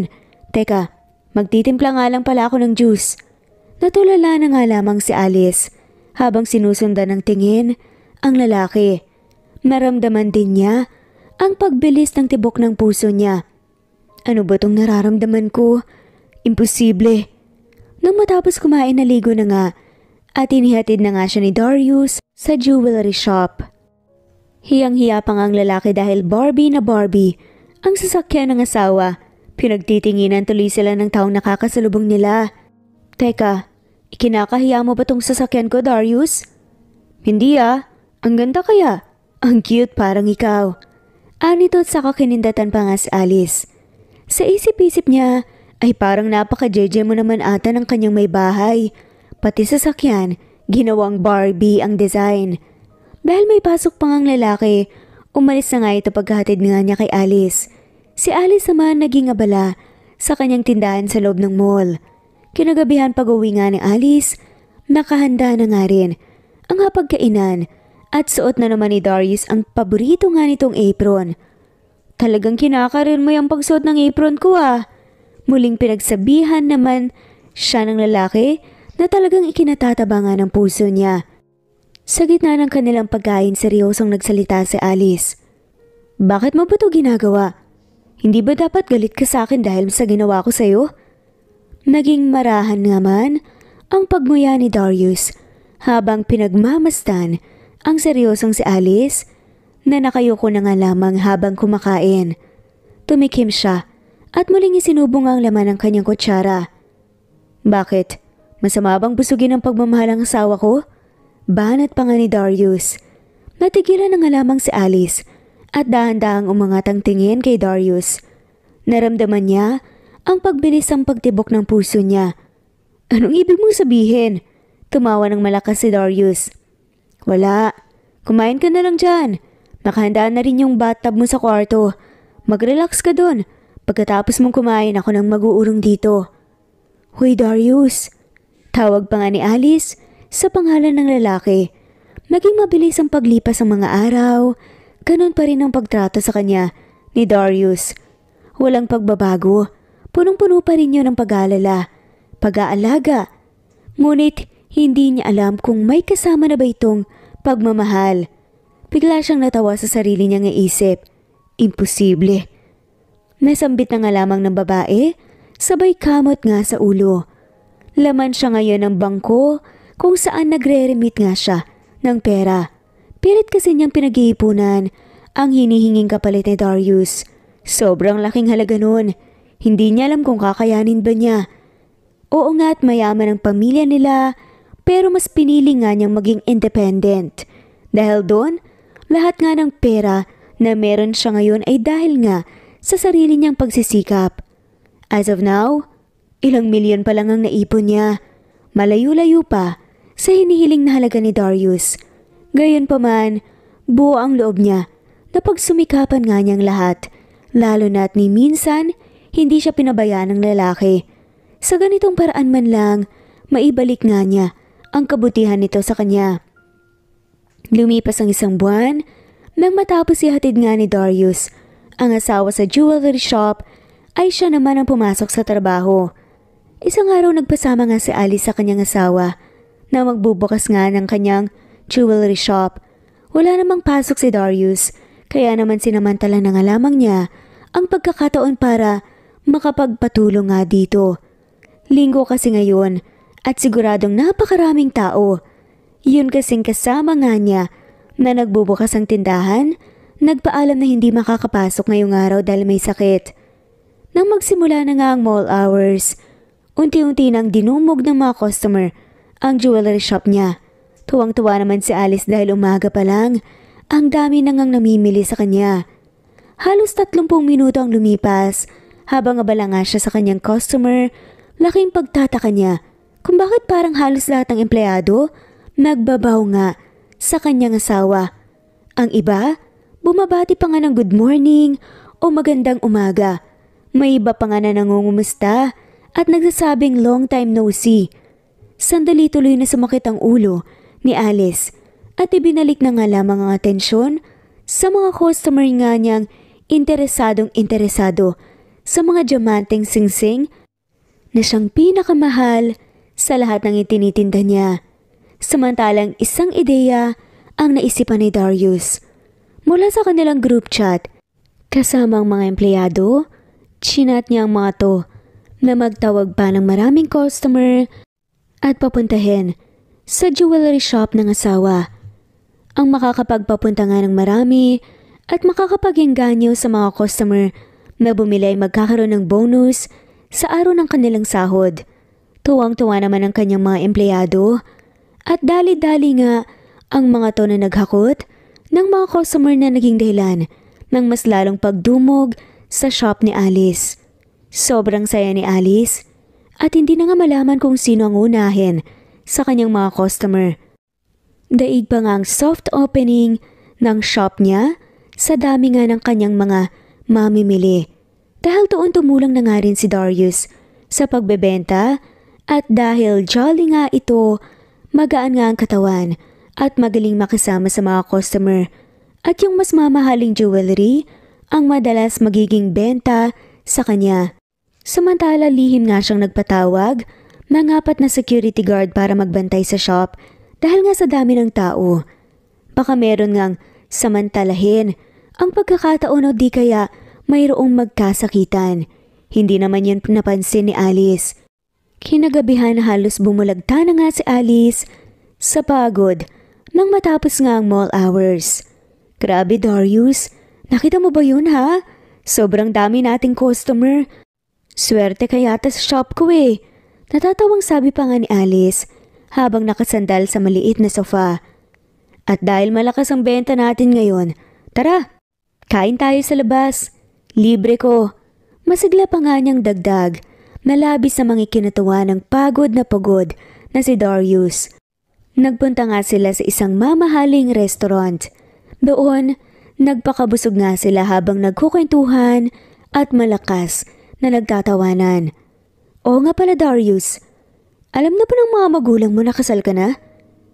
Teka, magtitimpla nga lang pala ako ng juice. Natulala na nga lamang si Alice habang sinusundan ng tingin ang lalaki. Maramdaman din niya ang pagbilis ng tibok ng puso niya. Ano ba tong nararamdaman ko? Imposible. Nang matapos kumain naligo na nga at inihatid na nga siya ni Darius sa jewelry shop. Hiyang-hiya pa ang lalaki dahil Barbie na Barbie ang sasakyan ng asawa. Pinagtitinginan tuloy sila ng taong nakakasalubong nila. Teka, Ikinakahiya mo ba tong sasakyan ko, Darius? Hindi ah. Ang ganda kaya. Ang cute parang ikaw. Anito ah, at saka kinindatan pa nga si Alice. Sa isip-isip niya, ay parang napaka-jeje mo naman ata ng kanyang may bahay. Pati sasakyan, ginawang Barbie ang design. Dahil may pasok pa ngang lalaki, umalis na nga ito paghatid nga niya kay Alice. Si Alice naman naging abala sa kanyang tindahan sa loob ng mall. Kinagabihan pag-uwi nga ni Alice, nakahanda na nga rin ang hapagkainan at suot na naman ni Darius ang paborito nga nitong apron. Talagang kinakarin mo yung pagsuot ng apron ko ah. Muling pinagsabihan naman siya ng lalaki na talagang ikinatatabangan ng puso niya. Sa gitna ng kanilang pagkain, seryosong nagsalita si Alice. Bakit mo ba ginagawa? Hindi ba dapat galit ka sa akin dahil sa ginawa ko sa'yo? Naging marahan naman ang pagmuya ni Darius habang pinagmamastan ang seryosong si Alice na nakayuko na nga lamang habang kumakain. Tumikim siya at muling isinubong ang laman ng kanyang kutsara. Bakit? Masama bang busugin ang pagmamahalang ng asawa ko? Banat pa nga ni Darius. Natigilan na nga lamang si Alice at dahan-dahang umangat ang tingin kay Darius. Naramdaman niya ang pagbilis ang pagtibok ng puso niya. Anong ibig mong sabihin? Tumawa ng malakas si Darius. Wala. Kumain ka na lang dyan. Nakahanda na rin yung bathtub mo sa kwarto. Mag-relax ka dun. Pagkatapos mong kumain, ako nang mag-uurong dito. Hoy Darius! Tawag pa nga ni Alice sa pangalan ng lalaki. Maging mabilis ang paglipas ng mga araw, ganun pa rin ang pagtrato sa kanya ni Darius. Walang pagbabago punong-puno pa rin yun ng pag-aalala, pag-aalaga. Ngunit hindi niya alam kung may kasama na ba itong pagmamahal. Bigla siyang natawa sa sarili niyang naisip. Imposible. Nasambit na nga lamang ng babae, sabay kamot nga sa ulo. Laman siya ngayon ng bangko kung saan nagre-remit nga siya ng pera. Pilit kasi niyang pinag-iipunan ang hinihinging kapalit ni Darius. Sobrang laking halaga noon. Hindi niya alam kung kakayanin ba niya. Oo nga at mayaman ang pamilya nila, pero mas pinili nga niyang maging independent. Dahil doon, lahat nga ng pera na meron siya ngayon ay dahil nga sa sarili niyang pagsisikap. As of now, ilang milyon pa lang ang naipon niya. Malayo-layo pa sa hinihiling na halaga ni Darius. Gayon pa man, buo ang loob niya na pagsumikapan nga niyang lahat, lalo na at ni minsan, hindi siya pinabayaan ng lalaki. Sa ganitong paraan man lang, maibalik nga niya ang kabutihan nito sa kanya. Lumipas ang isang buwan nang matapos ihatid nga ni Darius ang asawa sa jewelry shop ay siya naman ang pumasok sa trabaho. Isang araw nagpasama nga si Alice sa kanyang asawa na magbubukas nga ng kanyang jewelry shop. Wala namang pasok si Darius kaya naman sinamantala na nga lamang niya ang pagkakataon para makapagpatulong nga dito. Linggo kasi ngayon at siguradong napakaraming tao. Yun kasing kasama nga niya na nagbubukas ang tindahan, nagpaalam na hindi makakapasok ngayong araw dahil may sakit. Nang magsimula na nga ang mall hours, unti-unti nang dinumog ng mga customer ang jewelry shop niya. Tuwang-tuwa naman si Alice dahil umaga pa lang, ang dami nang namimili sa kanya. Halos 30 minuto ang lumipas habang abalanga siya sa kanyang customer, laking pagtataka niya kung bakit parang halos lahat ng empleyado nagbabaw nga sa kanyang asawa. Ang iba, bumabati pa nga ng good morning o magandang umaga. May iba pa nga na nangungumusta at nagsasabing long time no see. Sandali tuloy na sumakit ang ulo ni Alice at ibinalik na nga lamang ang atensyon sa mga customer nga niyang interesadong interesado sa mga diamanteng singsing na siyang pinakamahal sa lahat ng itinitinda niya. Samantalang isang ideya ang naisipan ni Darius. Mula sa kanilang group chat, kasama ang mga empleyado, chinat niya ang mga to na magtawag pa ng maraming customer at papuntahin sa jewelry shop ng asawa. Ang makakapagpapunta nga ng marami at makakapagengganyo sa mga customer na bumili ay magkakaroon ng bonus sa araw ng kanilang sahod. Tuwang-tuwa naman ang kanyang mga empleyado at dali-dali nga ang mga to na naghakot ng mga customer na naging dahilan ng mas lalong pagdumog sa shop ni Alice. Sobrang saya ni Alice at hindi na nga malaman kung sino ang unahin sa kanyang mga customer. Daig pa nga ang soft opening ng shop niya sa dami nga ng kanyang mga mamimili. Dahil doon tumulang na nga rin si Darius sa pagbebenta at dahil jolly nga ito, magaan nga ang katawan at magaling makisama sa mga customer. At yung mas mamahaling jewelry ang madalas magiging benta sa kanya. Samantala lihim nga siyang nagpatawag ng apat na security guard para magbantay sa shop dahil nga sa dami ng tao. Baka meron ngang samantalahin ang pagkakataon o di kaya mayroong magkasakitan. Hindi naman yan napansin ni Alice. Kinagabihan halos bumulagta na nga si Alice sa pagod nang matapos nga ang mall hours. Grabe Darius, nakita mo ba yun ha? Sobrang dami nating customer. Swerte kayata sa shop ko eh. Natatawang sabi pa nga ni Alice habang nakasandal sa maliit na sofa. At dahil malakas ang benta natin ngayon, tara, kain tayo sa labas. Libre ko. Masigla pa nga niyang dagdag na sa mga kinatawa ng pagod na pagod na si Darius. Nagpunta nga sila sa isang mamahaling restaurant. Doon, nagpakabusog nga sila habang nagkukwentuhan at malakas na nagtatawanan. O nga pala Darius, alam na po ng mga magulang mo nakasal ka na?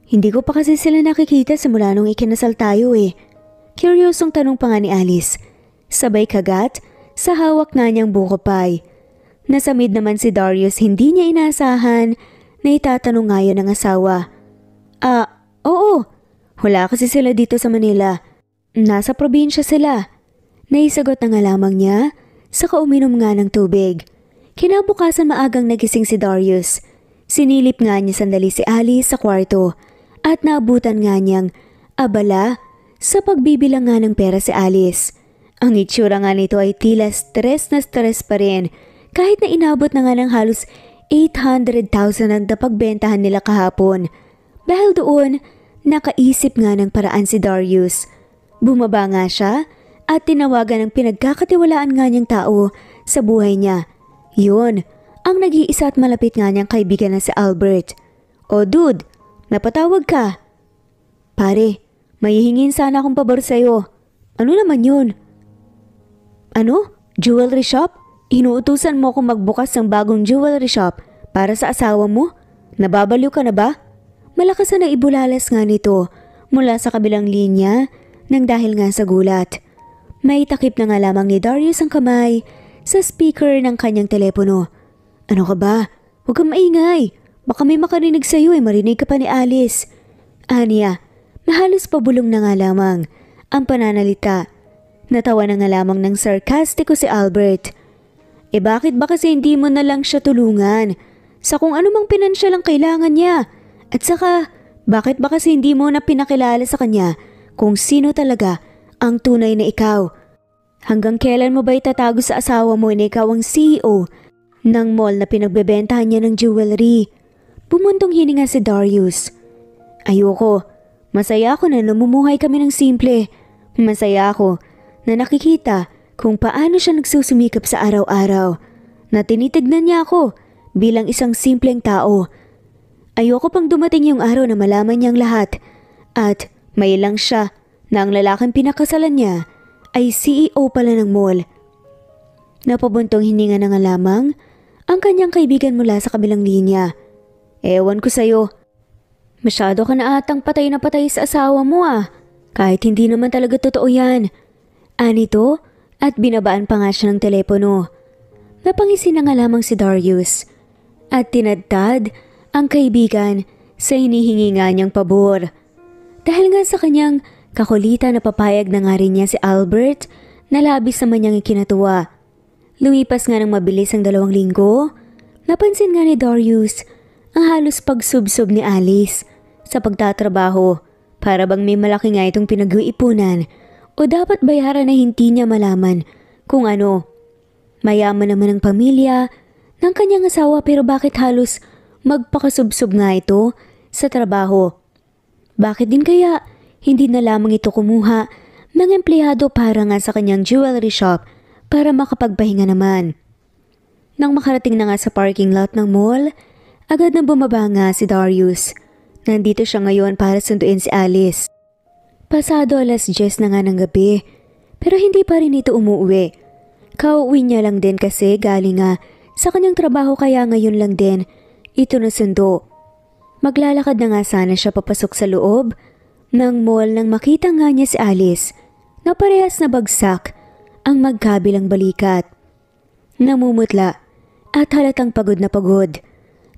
Hindi ko pa kasi sila nakikita simula nung ikinasal tayo eh. Curiosong tanong pa nga ni Alice. Sabay kagat sa hawak nga niyang bukopay. Nasamid naman si Darius hindi niya inaasahan na itatanong nga ng asawa. Ah, oo. Wala kasi sila dito sa Manila. Nasa probinsya sila. Naisagot na nga lamang niya saka uminom nga ng tubig. Kinabukasan maagang nagising si Darius. Sinilip nga niya sandali si Alice sa kwarto at naabutan nga niyang abala sa pagbibilang nga ng pera si Alice. Ang itsura nga nito ay tila stress na stress pa rin kahit na inabot na nga ng halos 800,000 ang napagbentahan nila kahapon. Dahil doon, nakaisip nga ng paraan si Darius. Bumaba nga siya at tinawagan ang pinagkakatiwalaan nga niyang tao sa buhay niya. Yun, ang nag-iisa at malapit nga niyang kaibigan na si Albert. O dude, napatawag ka. Pare, may hihingin sana akong pabor sa'yo. Ano naman yun? Ano? Jewelry shop? Inuutusan mo akong magbukas ng bagong jewelry shop para sa asawa mo? Nababaliw ka na ba? Malakas na ibulalas nga nito mula sa kabilang linya nang dahil nga sa gulat. May takip na nga lamang ni Darius ang kamay sa speaker ng kanyang telepono. Ano ka ba? Huwag kang maingay. Baka may makarinig sa'yo eh marinig ka pa ni Alice. Anya, mahalos pabulong na nga lamang ang pananalita Natawa na nga lamang ng sarkastiko si Albert. E bakit ba kasi hindi mo na lang siya tulungan? Sa kung anumang pinansya lang kailangan niya. At saka, bakit ba kasi hindi mo na pinakilala sa kanya kung sino talaga ang tunay na ikaw? Hanggang kailan mo ba itatago sa asawa mo na ikaw ang CEO ng mall na pinagbebentahan niya ng jewelry? Pumuntong hininga si Darius. Ayoko. Masaya ako na namumuhay kami ng simple. Masaya ako na nakikita kung paano siya nagsusumikap sa araw-araw na tinitignan niya ako bilang isang simpleng tao. Ayoko pang dumating yung araw na malaman niyang lahat at may lang siya na ang lalaking pinakasalan niya ay CEO pala ng mall. Napabuntong hininga na nga lamang ang kanyang kaibigan mula sa kabilang linya. Ewan ko sa'yo. Masyado ka na atang patay na patay sa asawa mo ah. Kahit hindi naman talaga totoo yan. Anito at binabaan pa nga siya ng telepono. Napangisin na nga lamang si Darius at tinadtad ang kaibigan sa hinihingi nga niyang pabor. Dahil nga sa kanyang kakulita na papayag na nga rin niya si Albert na labis naman niyang ikinatuwa. Lumipas nga ng mabilis ang dalawang linggo, napansin nga ni Darius ang halos pagsubsob ni Alice sa pagtatrabaho para bang may malaki nga itong pinag-uipunan o dapat bayaran na hindi niya malaman kung ano. Mayaman naman ang pamilya ng kanyang asawa pero bakit halos magpakasubsob nga ito sa trabaho? Bakit din kaya hindi na lamang ito kumuha ng empleyado para nga sa kanyang jewelry shop para makapagpahinga naman? Nang makarating na nga sa parking lot ng mall, agad nang bumaba nga si Darius. Nandito siya ngayon para sunduin si Alice. Pasado alas 10 na nga ng gabi, pero hindi pa rin ito umuwi. Kauwi niya lang din kasi galing nga sa kanyang trabaho kaya ngayon lang din ito nasundo. Maglalakad na nga sana siya papasok sa loob ng mall nang makita nga niya si Alice na parehas na bagsak ang magkabilang balikat. Namumutla at halatang pagod na pagod.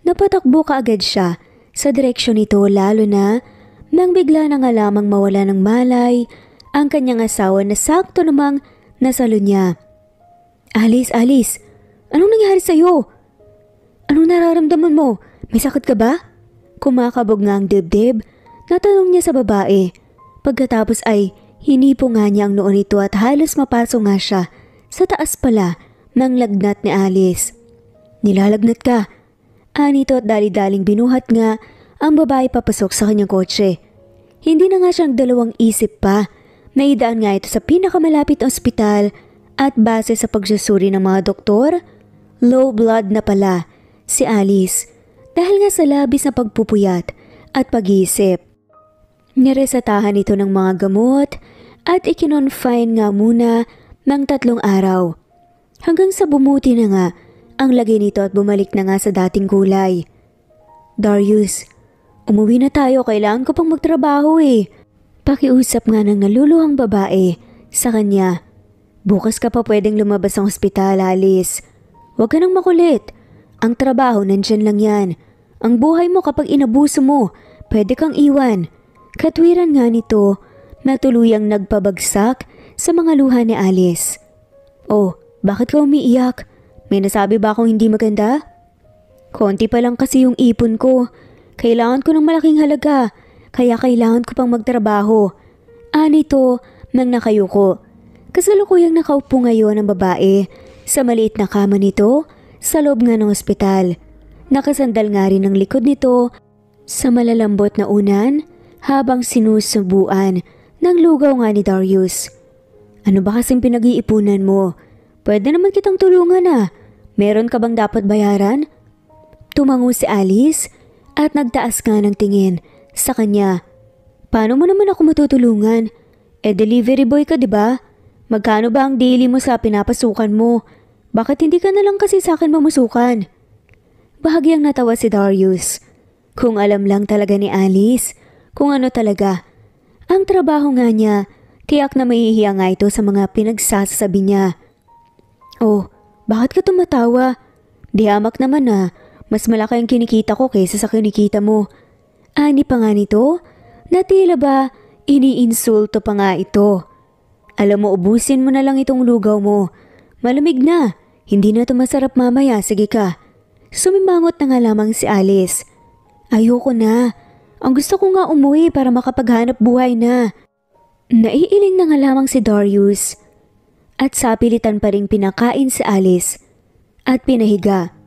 Napatakbo kaagad siya sa direksyon nito lalo na nang bigla na nga lamang mawala ng malay ang kanyang asawa na sakto namang nasalo niya. Alice, Alice, anong nangyari sa'yo? Anong nararamdaman mo? May sakit ka ba? Kumakabog nga ang dibdib, natanong niya sa babae. Pagkatapos ay hinipo nga niya ang noon nito at halos mapaso nga siya sa taas pala ng lagnat ni Alice. Nilalagnat ka. Anito at dali-daling binuhat nga ang babae papasok sa kanyang kotse. Hindi na nga siyang dalawang isip pa. Naidaan nga ito sa pinakamalapit na ospital at base sa pagsusuri ng mga doktor, low blood na pala si Alice dahil nga sa labis na pagpupuyat at pag-iisip. Niresatahan ito ng mga gamot at ikinonfine nga muna ng tatlong araw. Hanggang sa bumuti na nga ang lagay nito at bumalik na nga sa dating kulay. Darius, Umuwi na tayo, kailangan ko pang magtrabaho eh. Pakiusap nga ng naluluhang babae sa kanya. Bukas ka pa pwedeng lumabas ng ospital, Alice. Huwag ka nang makulit. Ang trabaho nandyan lang yan. Ang buhay mo kapag inabuso mo, pwede kang iwan. Katwiran nga nito na tuluyang nagpabagsak sa mga luha ni Alice. Oh, bakit ka umiiyak? May nasabi ba akong hindi maganda? Konti pa lang kasi yung ipon ko. Kailangan ko ng malaking halaga, kaya kailangan ko pang magtrabaho. Anito, nang nakayuko. Kasalukuyang nakaupo ngayon ang babae sa maliit na kama nito sa loob nga ng ospital. Nakasandal nga rin ang likod nito sa malalambot na unan habang sinusubuan ng lugaw nga ni Darius. Ano ba kasing pinag-iipunan mo? Pwede naman kitang tulungan ah. Meron ka bang dapat bayaran? Tumango si Alice at nagtaas nga ng tingin sa kanya. Paano mo naman ako matutulungan? Eh delivery boy ka ba? Diba? Magkano ba ang daily mo sa pinapasukan mo? Bakit hindi ka na lang kasi sa akin mamusukan? Bahagyang natawa si Darius. Kung alam lang talaga ni Alice, kung ano talaga. Ang trabaho nga niya, tiyak na mahihiya nga ito sa mga pinagsasabi niya. Oh, bakit ka tumatawa? Di amak naman na. Ah. Mas malaki ang kinikita ko kaysa sa kinikita mo. Ani pa nga nito? Natila ba iniinsulto pa nga ito? Alam mo, ubusin mo na lang itong lugaw mo. Malamig na. Hindi na ito masarap mamaya. Sige ka. Sumimangot na nga lamang si Alice. Ayoko na. Ang gusto ko nga umuwi para makapaghanap buhay na. Naiiling na nga lamang si Darius. At sapilitan pa rin pinakain si Alice. At pinahiga.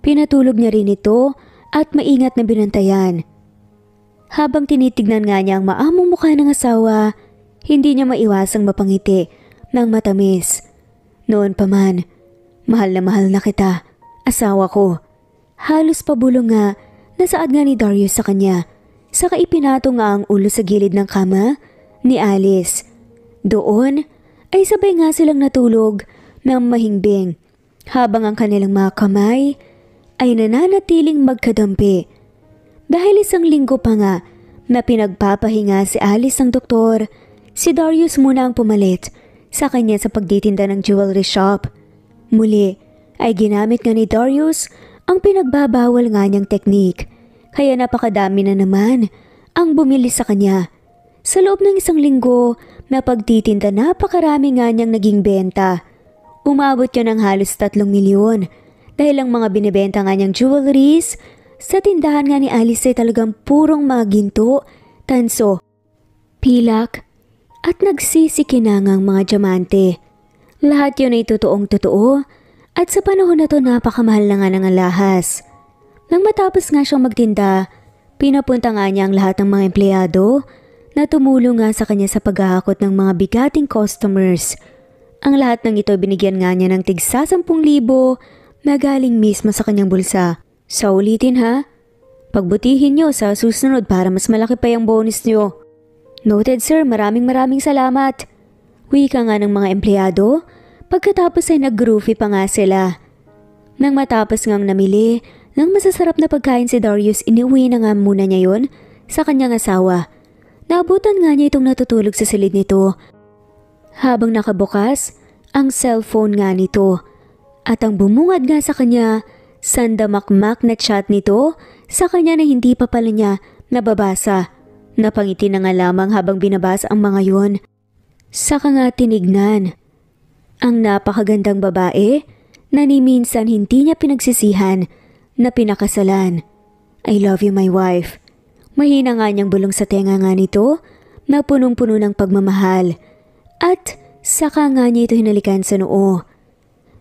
Pinatulog niya rin ito at maingat na binantayan. Habang tinitignan nga niya ang maamong mukha ng asawa, hindi niya maiwasang mapangiti ng matamis. Noon pa man, mahal na mahal na kita, asawa ko. Halos pabulong nga na saad nga ni Darius sa kanya. Saka ipinato nga ang ulo sa gilid ng kama ni Alice. Doon ay sabay nga silang natulog ng mahingbing habang ang kanilang mga kamay ay nananatiling magkadampi. Dahil isang linggo pa nga na pinagpapahinga si Alice ang doktor, si Darius muna ang pumalit sa kanya sa pagtitinda ng jewelry shop. Muli ay ginamit nga ni Darius ang pinagbabawal nga niyang teknik kaya napakadami na naman ang bumili sa kanya. Sa loob ng isang linggo na pagtitinda napakarami nga niyang naging benta. Umabot yun ng halos 3 milyon dahil ang mga binibenta nga niyang jewelries, sa tindahan nga ni Alice ay talagang purong mga ginto, tanso, pilak, at nagsisikinangang mga diamante. Lahat yun ay totoong totoo at sa panahon na to napakamahal na nga ng alahas. Nang matapos nga siyang magtinda, pinapunta nga niya ang lahat ng mga empleyado na tumulong nga sa kanya sa paghahakot ng mga bigating customers. Ang lahat ng ito binigyan nga niya ng tig 10,000 na galing mismo sa kanyang bulsa. Sa ulitin ha, pagbutihin nyo sa susunod para mas malaki pa yung bonus nyo. Noted sir, maraming maraming salamat. Wika nga ng mga empleyado, pagkatapos ay nag pa nga sila. Nang matapos ngang namili, nang masasarap na pagkain si Darius iniuwi na nga muna niya yon sa kanyang asawa. Naabutan nga niya itong natutulog sa silid nito. Habang nakabukas, ang cellphone nga nito. At ang bumungad nga sa kanya, sandamakmak na chat nito sa kanya na hindi pa pala niya nababasa. Napangiti na nga lamang habang binabasa ang mga yun. Saka nga tinignan. Ang napakagandang babae na ni minsan hindi niya pinagsisihan na pinakasalan. I love you my wife. Mahina nga niyang bulong sa tenga nga nito na punong-puno ng pagmamahal. At saka nga niya ito hinalikan sa noo.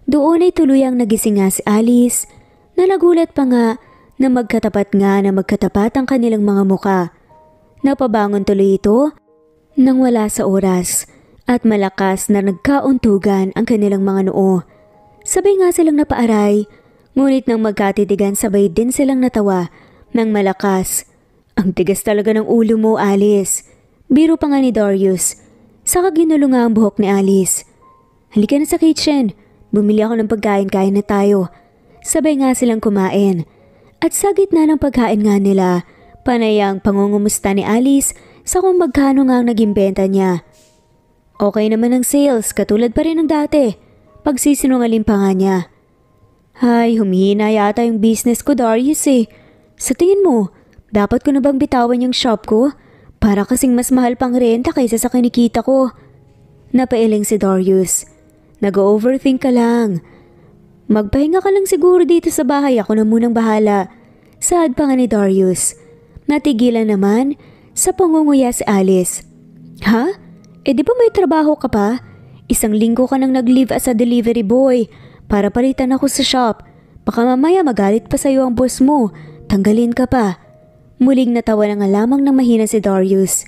Doon ay tuluyang nagising nga si Alice. Nalagulat pa nga na magkatapat nga na magkatapat ang kanilang mga muka. Napabangon tuloy ito nang wala sa oras at malakas na nagkauntugan ang kanilang mga noo. Sabay nga silang napaaray, ngunit nang magkatitigan sabay din silang natawa nang malakas. Ang tigas talaga ng ulo mo, Alice. Biro pa nga ni Darius. Saka ginulo nga ang buhok ni Alice. Halika na sa kitchen. Bumili ako ng pagkain, kain na tayo. Sabay nga silang kumain. At sa gitna ng pagkain nga nila, panayang pangungumusta ni Alice sa kung magkano nga ang naging benta niya. Okay naman ang sales, katulad pa rin ng dati. Pagsisinungaling pa nga niya. Ay, humihina yata yung business ko, Darius eh. Sa tingin mo, dapat ko na bang bitawan yung shop ko? Para kasing mas mahal pang renta kaysa sa kinikita ko. Napailing si Darius. Nag-overthink ka lang. Magpahinga ka lang siguro dito sa bahay, ako na munang bahala. Saad pa nga ni Darius. Natigilan naman sa pangunguya si Alice. Ha? E di ba may trabaho ka pa? Isang linggo ka nang nag-leave as a delivery boy para palitan ako sa shop. Baka mamaya magalit pa sa'yo ang boss mo. Tanggalin ka pa. Muling natawa na nga lamang ng mahina si Darius.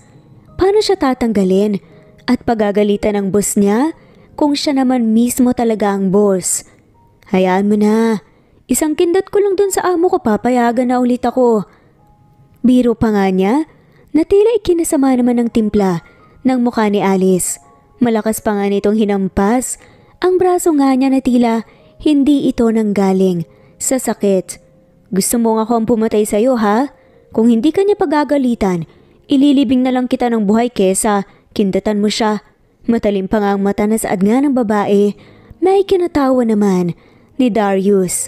Paano siya tatanggalin? At pagagalitan ng boss niya? kung siya naman mismo talaga ang boss. Hayaan mo na. Isang kindat ko lang dun sa amo ko papayagan na ulit ako. Biro pa nga niya natila ikinasama naman ng timpla ng mukha ni Alice. Malakas pa nga nitong hinampas ang braso nga niya natila hindi ito nanggaling sa sakit. Gusto mo nga akong pumatay sa'yo ha? Kung hindi ka niya pagagalitan, ililibing na lang kita ng buhay kesa kindatan mo siya Matalim pa nga ang mata na saad nga ng babae, may kinatawa naman ni Darius.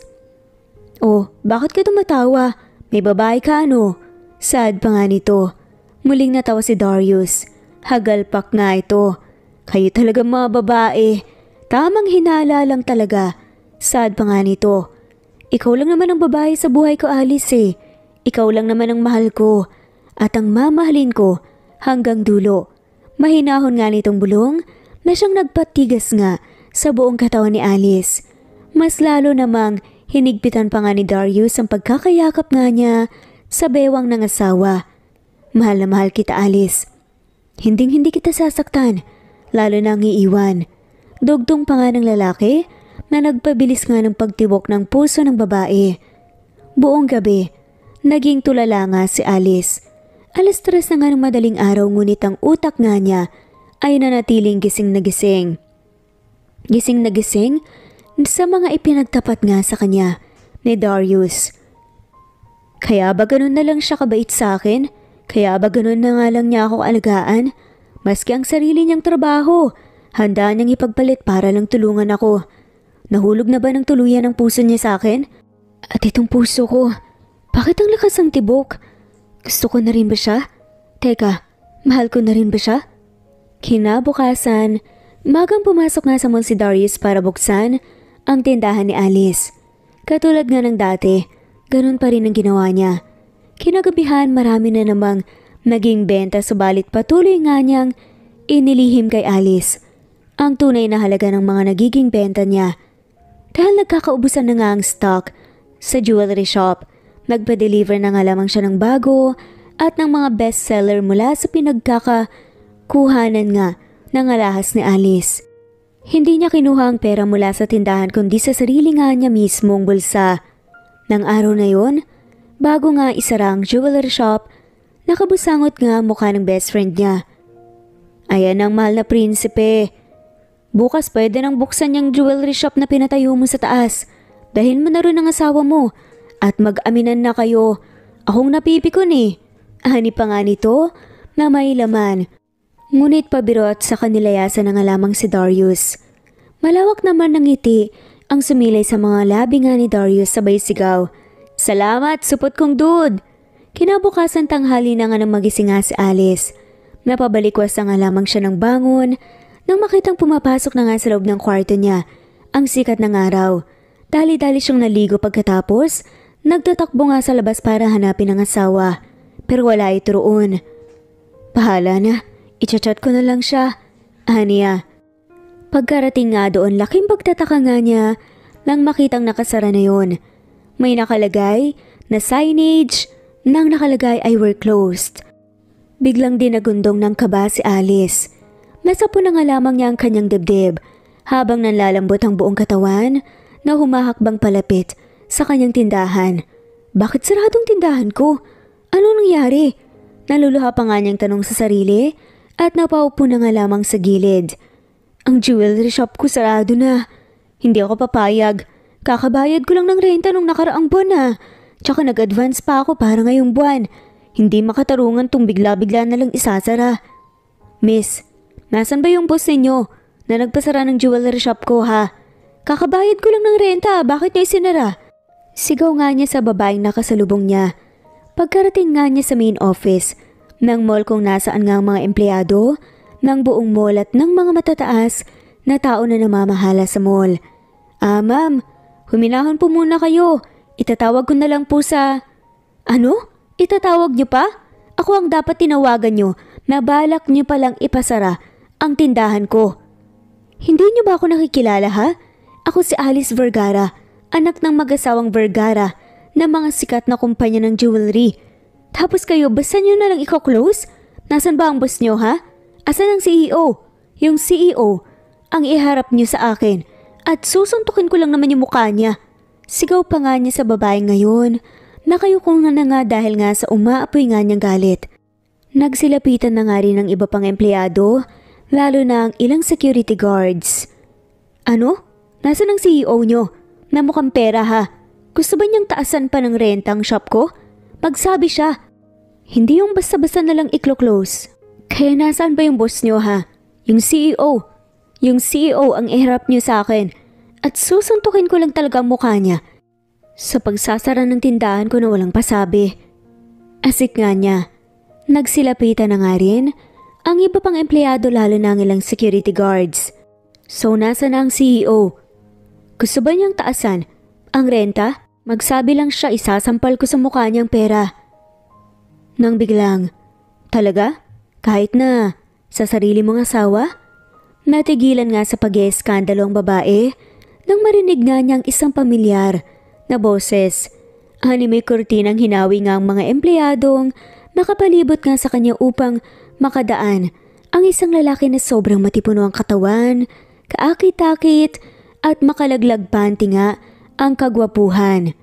Oh, bakit ka tumatawa? May babae ka ano? Sad pa nga nito. Muling natawa si Darius. Hagalpak nga ito. Kayo talaga mga babae. Tamang hinala lang talaga. Sad pa nga nito. Ikaw lang naman ang babae sa buhay ko Alice eh. Ikaw lang naman ang mahal ko. At ang mamahalin ko hanggang dulo. Mahinahon nga nitong bulong na siyang nagpatigas nga sa buong katawan ni Alice. Mas lalo namang hinigpitan pa nga ni Darius ang pagkakayakap nga niya sa bewang ng asawa. Mahal na mahal kita Alice. Hinding hindi kita sasaktan, lalo na ang iiwan. Dugtong pa nga ng lalaki na nagpabilis nga ng pagtibok ng puso ng babae. Buong gabi, naging tulala nga si Alice Alas tres na nga ng madaling araw ngunit ang utak nga niya ay nanatiling gising na gising. Gising na gising sa mga ipinagtapat nga sa kanya ni Darius. Kaya ba ganun na lang siya kabait sa akin? Kaya ba ganun na nga lang niya ako alagaan? Maski ang sarili niyang trabaho, handa niyang ipagpalit para lang tulungan ako. Nahulog na ba ng tuluyan ang puso niya sa akin? At itong puso ko, bakit ang lakas ang tibok? Gusto ko na rin ba siya? Teka, mahal ko na rin ba siya? Kinabukasan, magang pumasok nga sa mall si Darius para buksan ang tindahan ni Alice. Katulad nga ng dati, ganun pa rin ang ginawa niya. Kinagabihan marami na namang naging benta subalit patuloy nga niyang inilihim kay Alice ang tunay na halaga ng mga nagiging benta niya. Dahil nagkakaubusan na nga ang stock sa jewelry shop, Nagpa-deliver na nga lamang siya ng bago at ng mga bestseller mula sa pinagkakakuhanan nga ng alahas ni Alice. Hindi niya kinuha ang pera mula sa tindahan kundi sa sarili nga niya mismong bulsa. Nang araw na yon, bago nga isara ang jeweler shop, nakabusangot nga mukha ng best friend niya. Ayan ang mahal na prinsipe. Bukas pwede nang buksan yung jewelry shop na pinatayo mo sa taas. Dahil mo na rin ang asawa mo at mag-aminan na kayo, akong napipikon eh. Ani pa nga nito na may laman. Ngunit pabirot sa kanilayasan na nga lamang si Darius. Malawak naman ng ngiti ang sumilay sa mga labi nga ni Darius sabay sigaw. Salamat, supot kong dude! Kinabukasan tanghali na nga nang magising nga si Alice. Napabalikwas na nga lamang siya ng bangon nang makitang pumapasok na nga sa loob ng kwarto niya ang sikat ng araw. Dali-dali siyang naligo pagkatapos Nagtatakbo nga sa labas para hanapin ang asawa, pero wala ito roon. Pahala na, ichachat ko na lang siya. Aniya. Pagkarating nga doon, laking pagtataka nga niya nang makitang nakasara na yon. May nakalagay na signage nang nakalagay ay were closed. Biglang dinagundong ng kaba si Alice. Nasapo na nga lamang niya ang kanyang dibdib habang nanlalambot ang buong katawan na humahakbang palapit sa kanyang tindahan. Bakit saradong tindahan ko? Ano nangyari? Naluluha pa nga niyang tanong sa sarili at napaupo na nga lamang sa gilid. Ang jewelry shop ko sarado na. Hindi ako papayag. Kakabayad ko lang ng renta nung nakaraang buwan na. Ah. Tsaka nag-advance pa ako para ngayong buwan. Hindi makatarungan tong bigla-bigla na lang isasara. Miss, nasan ba yung boss ninyo na nagpasara ng jewelry shop ko ha? Kakabayad ko lang ng renta, bakit niya isinara? Sigaw nga niya sa babaeng nakasalubong niya. Pagkarating nga niya sa main office, ng mall kung nasaan nga ang mga empleyado, ng buong mall at ng mga matataas na tao na namamahala sa mall. Ah ma'am, huminahon po muna kayo. Itatawag ko na lang po sa... Ano? Itatawag niyo pa? Ako ang dapat tinawagan niyo na balak niyo palang ipasara ang tindahan ko. Hindi niyo ba ako nakikilala ha? Ako si Alice Vergara anak ng mag-asawang Vergara na mga sikat na kumpanya ng jewelry. Tapos kayo, basta nyo na lang i-close? Nasaan ba ang boss nyo ha? Asan ang CEO? Yung CEO, ang iharap nyo sa akin at susuntukin ko lang naman yung mukha niya. Sigaw pa nga niya sa babae ngayon. Nakayuko nga na nga dahil nga sa umaapoy nga niyang galit. Nagsilapitan na nga rin ng iba pang empleyado, lalo na ang ilang security guards. Ano? Nasaan ang CEO nyo? na mukhang pera ha. Gusto ba niyang taasan pa ng renta ang shop ko? Magsabi siya. Hindi yung basta-basta na lang iklo-close. Kaya nasaan ba yung boss niyo ha? Yung CEO. Yung CEO ang iharap niyo sa akin. At susuntukin ko lang talaga mukha niya. Sa pagsasara ng tindahan ko na walang pasabi. Asik nga niya. Nagsilapitan na nga rin. Ang iba pang empleyado lalo na ang ilang security guards. So nasa na ang CEO? Gusto ba niyang taasan? Ang renta? Magsabi lang siya isasampal ko sa mukha niyang pera. Nang biglang, talaga? Kahit na, sa sarili mong asawa? Natigilan nga sa pag eskandalo ang babae nang marinig nga niyang isang pamilyar na boses. Ani may kurtinang hinawi nga ang mga empleyadong makapalibot nga sa kanya upang makadaan ang isang lalaki na sobrang matipuno ang katawan, kaakit-akit, at makalaglag pa ang ang kagwapuhan.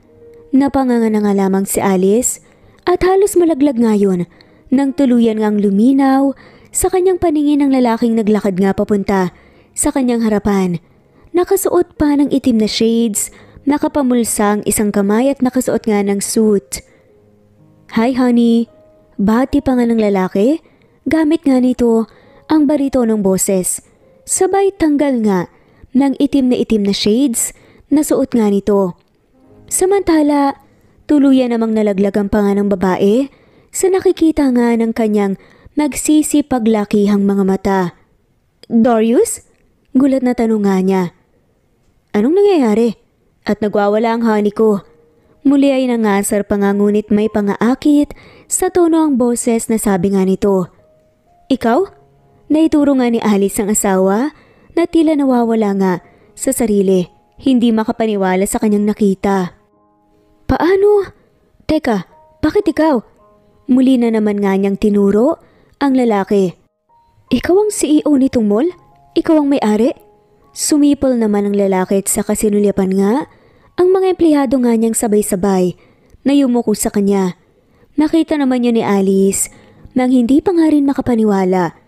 Napanganga na nga lamang si Alice at halos malaglag ngayon nang tuluyan ngang luminaw sa kanyang paningin ng lalaking naglakad nga papunta sa kanyang harapan. Nakasuot pa ng itim na shades, nakapamulsang isang kamay at nakasuot nga ng suit. Hi honey, bati pa nga ng lalaki? Gamit nga nito ang barito ng boses. Sabay tanggal nga ng itim na itim na shades na suot nga nito. Samantala, tuluyan namang nalaglag ang panga ng babae sa nakikita nga ng kanyang nagsisipaglakihang mga mata. Darius? Gulat na tanong nga niya. Anong nangyayari? At nagwawala ang honey ko. Muli ay nangasar pa nga ngunit may pangaakit sa tono ang boses na sabi nga nito. Ikaw? Naituro nga ni Alice ang asawa na tila nawawala nga sa sarili, hindi makapaniwala sa kanyang nakita. Paano? Teka, bakit ikaw? Muli na naman nga niyang tinuro ang lalaki. Ikaw ang CEO nitong mall? Ikaw ang may-ari? Sumipol naman ang lalaki at sa kasinulyapan nga, ang mga empleyado nga niyang sabay-sabay na yumuko sa kanya. Nakita naman yun ni Alice nang hindi pa nga rin makapaniwala.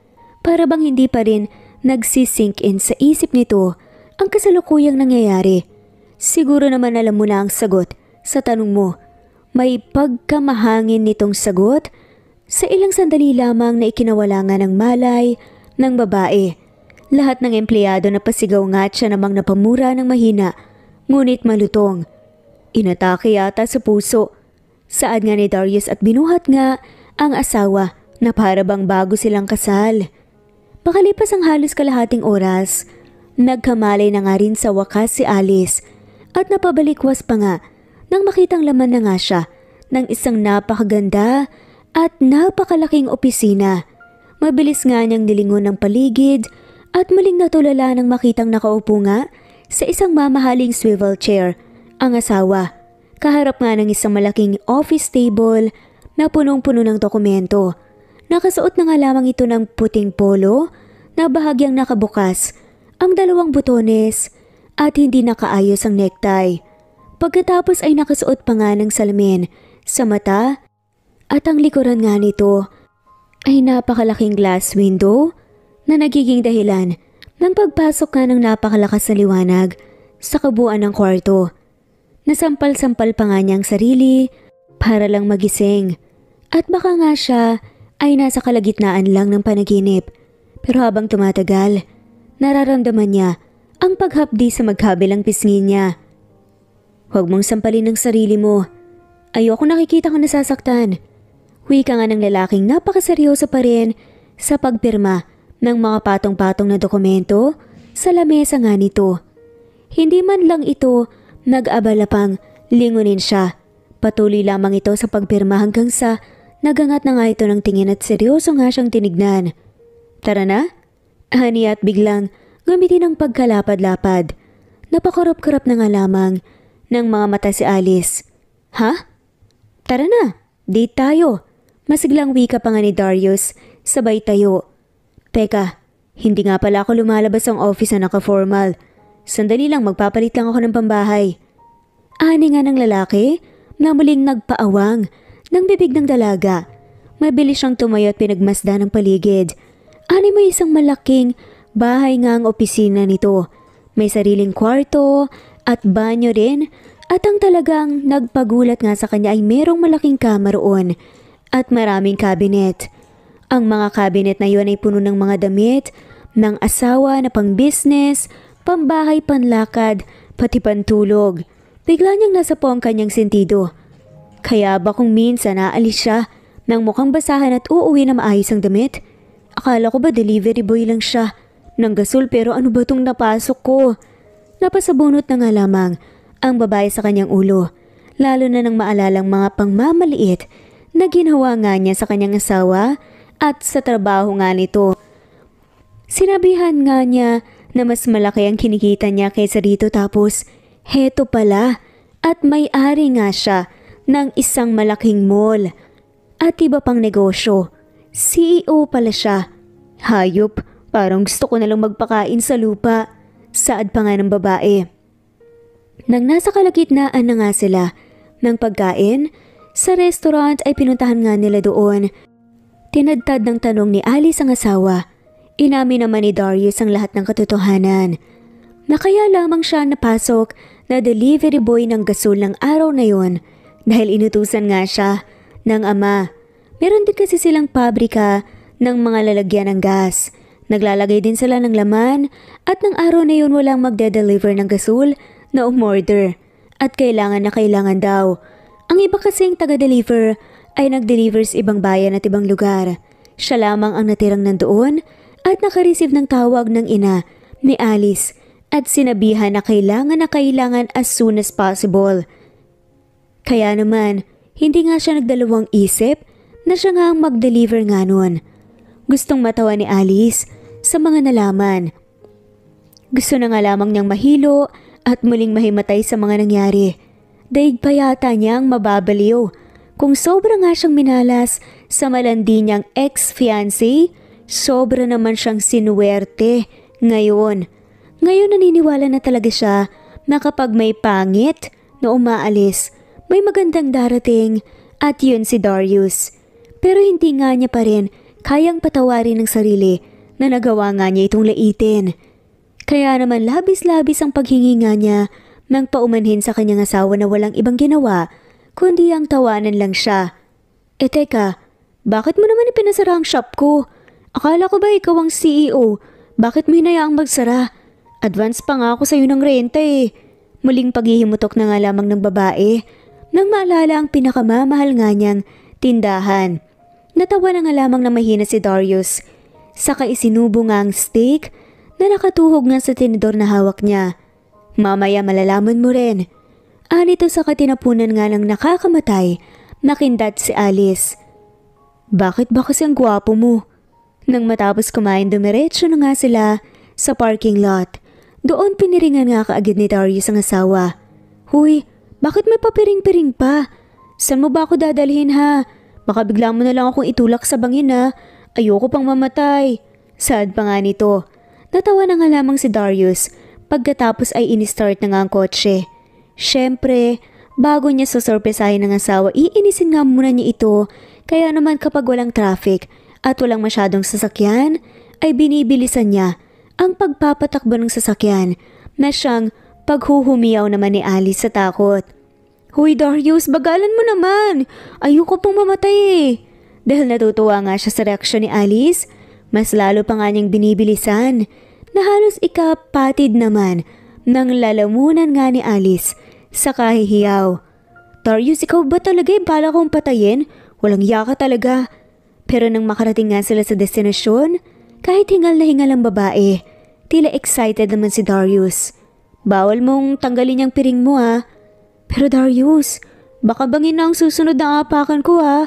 Para bang hindi pa rin Nagsisink in sa isip nito ang kasalukuyang nangyayari. Siguro naman alam mo na ang sagot sa tanong mo. May pagkamahangin nitong sagot sa ilang sandali lamang na ikinawalangan ng malay ng babae. Lahat ng empleyado na pasigaw nga siya namang napamura ng mahina, ngunit malutong. Inatake yata sa puso. Saad nga ni Darius at binuhat nga ang asawa na para bang bago silang kasal. Pakalipas ang halos kalahating oras, nagkamalay na nga rin sa wakas si Alice at napabalikwas pa nga nang makitang laman na nga siya ng isang napakaganda at napakalaking opisina. Mabilis nga niyang nilingon ng paligid at muling natulala nang makitang nakaupo nga sa isang mamahaling swivel chair, ang asawa. Kaharap nga ng isang malaking office table na punong-puno ng dokumento. Nakasuot na nga lamang ito ng puting polo na bahagyang nakabukas ang dalawang butones at hindi nakaayos ang necktie. Pagkatapos ay nakasuot pa nga ng salamin sa mata at ang likuran nga nito ay napakalaking glass window na nagiging dahilan ng pagpasok nga ng napakalakas na liwanag sa kabuuan ng kwarto. Nasampal-sampal pa nga niya ang sarili para lang magising at baka nga siya ay nasa kalagitnaan lang ng panaginip. Pero habang tumatagal, nararamdaman niya ang paghapdi sa magkabilang pisngi niya. Huwag mong sampalin ang sarili mo. Ayoko nakikita kang nasasaktan. Wika nga ng lalaking napakaseryoso pa rin sa pagpirma ng mga patong-patong na dokumento sa lamesa nga nito. Hindi man lang ito nag-abala pang lingunin siya. Patuloy lamang ito sa pagpirma hanggang sa Nagangat na nga ito ng tingin at seryoso nga siyang tinignan. Tara na? Hani at biglang gamitin ang pagkalapad-lapad. Napakorop-korop na nga lamang ng mga mata si Alice. Ha? Tara na, date tayo. Masiglang wika pa nga ni Darius, sabay tayo. Teka, hindi nga pala ako lumalabas ang office na naka-formal. Sandali lang, magpapalit lang ako ng pambahay. Ani nga ng lalaki na muling nagpaawang ng bibig ng dalaga. Mabilis siyang tumayo at pinagmasda ng paligid. Ani may isang malaking bahay nga ang opisina nito. May sariling kwarto at banyo rin at ang talagang nagpagulat nga sa kanya ay merong malaking kama roon at maraming kabinet. Ang mga kabinet na iyon ay puno ng mga damit, ng asawa na pang-business, pambahay, panlakad, pati pantulog. Bigla niyang nasa po ang kanyang sentido. Kaya ba kung minsan naalis siya nang mukhang basahan at uuwi na maayos ang damit? Akala ko ba delivery boy lang siya? ng gasol pero ano ba tong napasok ko? Napasabunot na nga lamang ang babae sa kanyang ulo. Lalo na nang maalalang mga pangmamaliit na ginawa nga niya sa kanyang asawa at sa trabaho nga nito. Sinabihan nga niya na mas malaki ang kinikita niya kaysa dito tapos heto pala at may-ari nga siya ng isang malaking mall at iba pang negosyo. CEO pala siya. Hayop, parang gusto ko nalang magpakain sa lupa. Saad pa nga ng babae. Nang nasa kalagitnaan na nga sila ng pagkain, sa restaurant ay pinuntahan nga nila doon. Tinadtad ng tanong ni Alice ang asawa. Inamin naman ni Darius ang lahat ng katotohanan. Nakaya lamang siya napasok na delivery boy ng gasol ng araw na yon dahil inutusan nga siya ng ama. Meron din kasi silang pabrika ng mga lalagyan ng gas. Naglalagay din sila ng laman at ng araw na yun walang magde-deliver ng gasol na umorder at kailangan na kailangan daw. Ang iba kasing taga-deliver ay nag-deliver sa ibang bayan at ibang lugar. Siya lamang ang natirang nandoon at nakareceive ng tawag ng ina ni Alice at sinabihan na kailangan na kailangan as soon as possible. Kaya naman, hindi nga siya nagdalawang isip na siya nga ang mag-deliver nga nun. Gustong matawa ni Alice sa mga nalaman. Gusto na nga lamang niyang mahilo at muling mahimatay sa mga nangyari. Daig pa yata niyang mababaliw kung sobra nga siyang minalas sa malandi niyang ex-fiancé, sobra naman siyang sinuwerte ngayon. Ngayon naniniwala na talaga siya na kapag may pangit na umaalis, may magandang darating at yun si Darius. Pero hindi nga niya pa rin kayang patawarin ng sarili na nagawa nga niya itong laitin. Kaya naman labis-labis ang paghingi nga niya nang paumanhin sa kanyang asawa na walang ibang ginawa kundi ang tawanan lang siya. E teka, bakit mo naman ipinasara ang shop ko? Akala ko ba ikaw ang CEO? Bakit mo hinayaang magsara? Advance pa nga ako sa'yo ng renta eh. Muling paghihimutok na nga lamang ng babae nang maalala ang pinakamamahal nga niyang tindahan. Natawa na nga lamang na mahina si Darius. Saka isinubo nga ang steak na nakatuhog nga sa tinidor na hawak niya. Mamaya malalaman mo rin. Anito sa katinapunan nga ng nakakamatay, makindat si Alice. Bakit ba kasi ang gwapo mo? Nang matapos kumain dumiretso na nga sila sa parking lot. Doon piniringan nga kaagad ni Darius ang asawa. Huy, bakit may papiring-piring pa? Saan mo ba ako dadalhin ha? Baka bigla mo na lang akong itulak sa bangin ha. Ayoko pang mamatay. Sad pa nga nito. Natawa na nga lamang si Darius pagkatapos ay in-start na nga ang kotse. Siyempre, bago niya sasurpresahin ng asawa, iinisin nga muna niya ito kaya naman kapag walang traffic at walang masyadong sasakyan, ay binibilisan niya ang pagpapatakbo ng sasakyan na siyang Paghuhumiyaw naman ni Alice sa takot. Hoy Darius, bagalan mo naman! Ayoko pong mamatay eh! Dahil natutuwa nga siya sa reaksyon ni Alice, mas lalo pa nga niyang binibilisan na halos ikapatid naman ng lalamunan nga ni Alice sa kahihiyaw. Darius, ikaw ba talaga eh? Bala kong patayin? Walang yaka talaga. Pero nang makarating nga sila sa destinasyon, kahit hingal na hingal ang babae, tila excited naman si Darius. Bawal mong tanggalin yung piring mo ha. Ah. Pero Darius, baka bangin na ang susunod na apakan ko ha. Ah.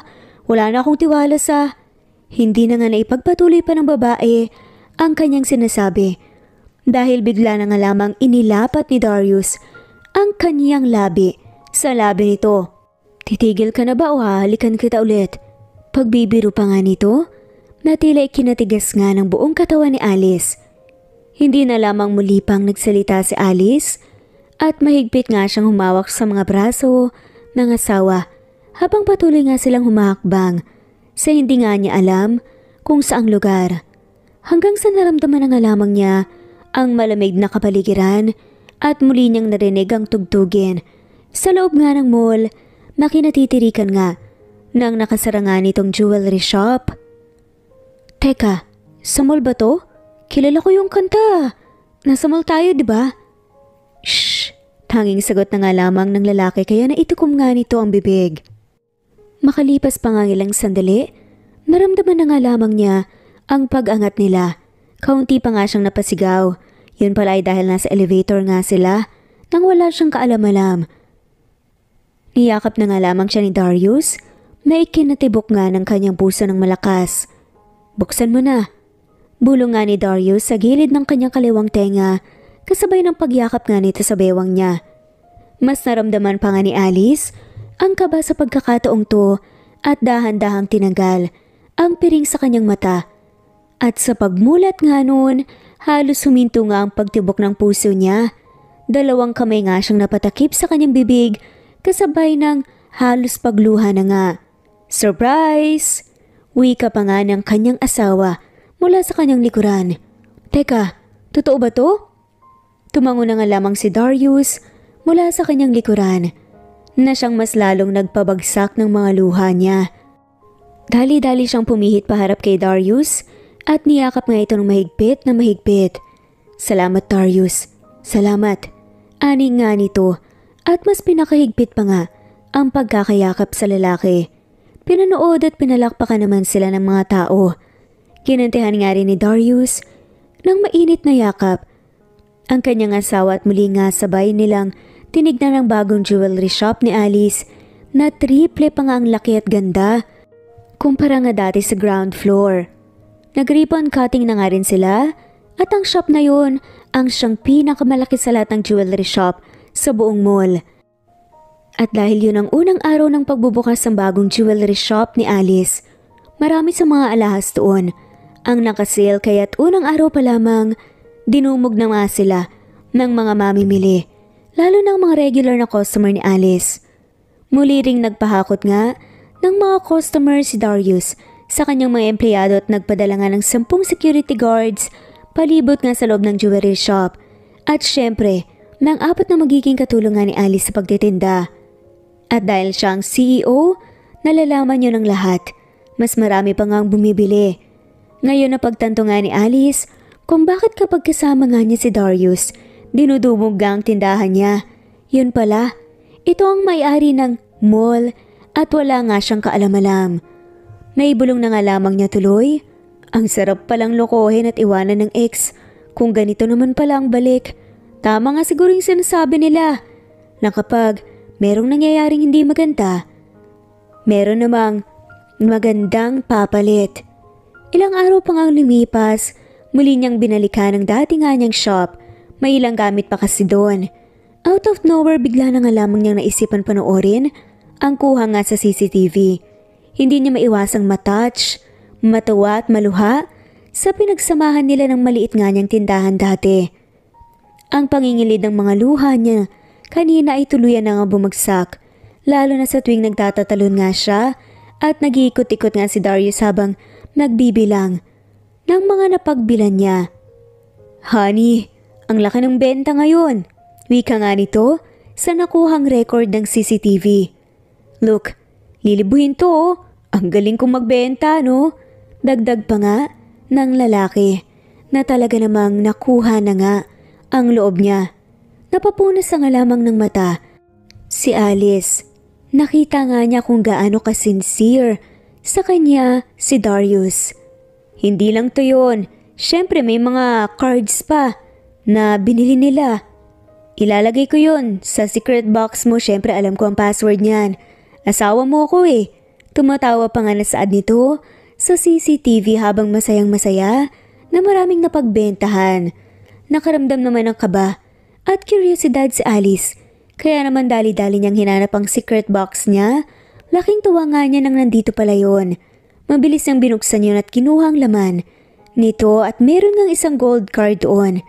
Wala na akong tiwala sa... Hindi na nga naipagpatuloy pa ng babae ang kanyang sinasabi. Dahil bigla na nga lamang inilapat ni Darius ang kanyang labi sa labi nito. Titigil ka na ba o hahalikan kita ulit? Pagbibiro pa nga nito, natila ikinatigas nga ng buong katawan ni Alice hindi na lamang muli pang nagsalita si Alice at mahigpit nga siyang humawak sa mga braso ng asawa habang patuloy nga silang humahakbang sa hindi nga niya alam kung saang lugar. Hanggang sa naramdaman na nga lamang niya ang malamig na kapaligiran at muli niyang narinig ang tugtugin. Sa loob nga ng mall, makinatitirikan nga nang nakasara nga nitong jewelry shop. Teka, sa mall ba to? Kilala ko yung kanta. Nasa mall tayo, di ba? Shh! Tanging sagot na nga lamang ng lalaki kaya naitikom nga nito ang bibig. Makalipas pa nga ilang sandali, naramdaman na nga lamang niya ang pag-angat nila. Kaunti pa nga siyang napasigaw. Yun pala ay dahil nasa elevator nga sila nang wala siyang kaalam-alam. Niyakap na nga lamang siya ni Darius na ikinatibok nga ng kanyang puso ng malakas. Buksan mo na, Bulungan ni Darius sa gilid ng kanyang kaliwang tenga kasabay ng pagyakap nga nito sa bewang niya. Mas naramdaman pa nga ni Alice ang kaba sa pagkakataong to at dahan-dahang tinanggal ang piring sa kanyang mata. At sa pagmulat nga noon, halos huminto nga ang pagtibok ng puso niya. Dalawang kamay nga siyang napatakip sa kanyang bibig kasabay ng halos pagluha na nga. Surprise! Wika pa nga ng kanyang asawa mula sa kanyang likuran. Teka, totoo ba to? Tumango na nga lamang si Darius mula sa kanyang likuran na siyang mas lalong nagpabagsak ng mga luha niya. Dali-dali siyang pumihit paharap kay Darius at niyakap nga ito ng mahigpit na mahigpit. Salamat Darius, salamat. Ani nga nito at mas pinakahigpit pa nga ang pagkakayakap sa lalaki. Pinanood at pinalakpakan naman sila ng mga tao Kinantihan nga rin ni Darius ng mainit na yakap. Ang kanyang asawa at muli nga sabay nilang tinignan ang bagong jewelry shop ni Alice na triple pa nga ang laki at ganda kumpara nga dati sa ground floor. Nag-ribbon cutting na nga rin sila at ang shop na yun ang siyang pinakamalaki sa lahat ng jewelry shop sa buong mall. At dahil yun ang unang araw ng pagbubukas ng bagong jewelry shop ni Alice, marami sa mga alahas doon ang nakasil kaya't unang araw pa lamang dinumog na nga sila ng mga mamimili, lalo ng mga regular na customer ni Alice. Muli ring nagpahakot nga ng mga customer si Darius sa kanyang mga empleyado at nagpadala nga ng sampung security guards palibot nga sa loob ng jewelry shop at syempre ng apat na magiging katulungan ni Alice sa pagtitinda. At dahil siyang CEO, nalalaman niyo ng lahat. Mas marami pa nga ang bumibili ngayon napagtanto nga ni Alice kung bakit kapag kasama nga niya si Darius, dinudumog nga ang tindahan niya. Yun pala, ito ang may-ari ng mall at wala nga siyang kaalam-alam. Naibulong na nga lamang niya tuloy. Ang sarap palang lokohin at iwanan ng ex. Kung ganito naman pala ang balik, tama nga siguro yung sinasabi nila na kapag merong nangyayaring hindi maganda, meron namang magandang papalit. Ilang araw pa ang lumipas, muli niyang binalikan ang dating nga niyang shop. May ilang gamit pa kasi doon. Out of nowhere bigla na nga lamang niyang naisipan panoorin ang kuha nga sa CCTV. Hindi niya maiwasang matouch, matawa at maluha sa pinagsamahan nila ng maliit nga niyang tindahan dati. Ang pangingilid ng mga luha niya kanina ay tuluyan na nga bumagsak lalo na sa tuwing nagtatatalon nga siya at nag-iikot-ikot nga si Darius habang nagbibilang ng mga napagbilan niya. Honey, ang laki ng benta ngayon. Wika nga nito sa nakuhang record ng CCTV. Look, lilibuhin to oh. Ang galing kong magbenta, no? Dagdag pa nga ng lalaki na talaga namang nakuha na nga ang loob niya. Napapunas na nga lamang ng mata si Alice. Nakita nga niya kung gaano ka-sincere sa kanya si Darius. Hindi lang to yun, syempre may mga cards pa na binili nila. Ilalagay ko yun sa secret box mo, syempre alam ko ang password niyan. Asawa mo ako eh. Tumatawa pa nga na saad nito sa CCTV habang masayang masaya na maraming napagbentahan. Nakaramdam naman ng kaba at curiosidad si Alice kaya naman dali-dali niyang hinanap ang secret box niya Laking tuwa nga niya nang nandito pala yon. Mabilis niyang binuksan yun at kinuha ang laman. Nito at meron ngang isang gold card doon.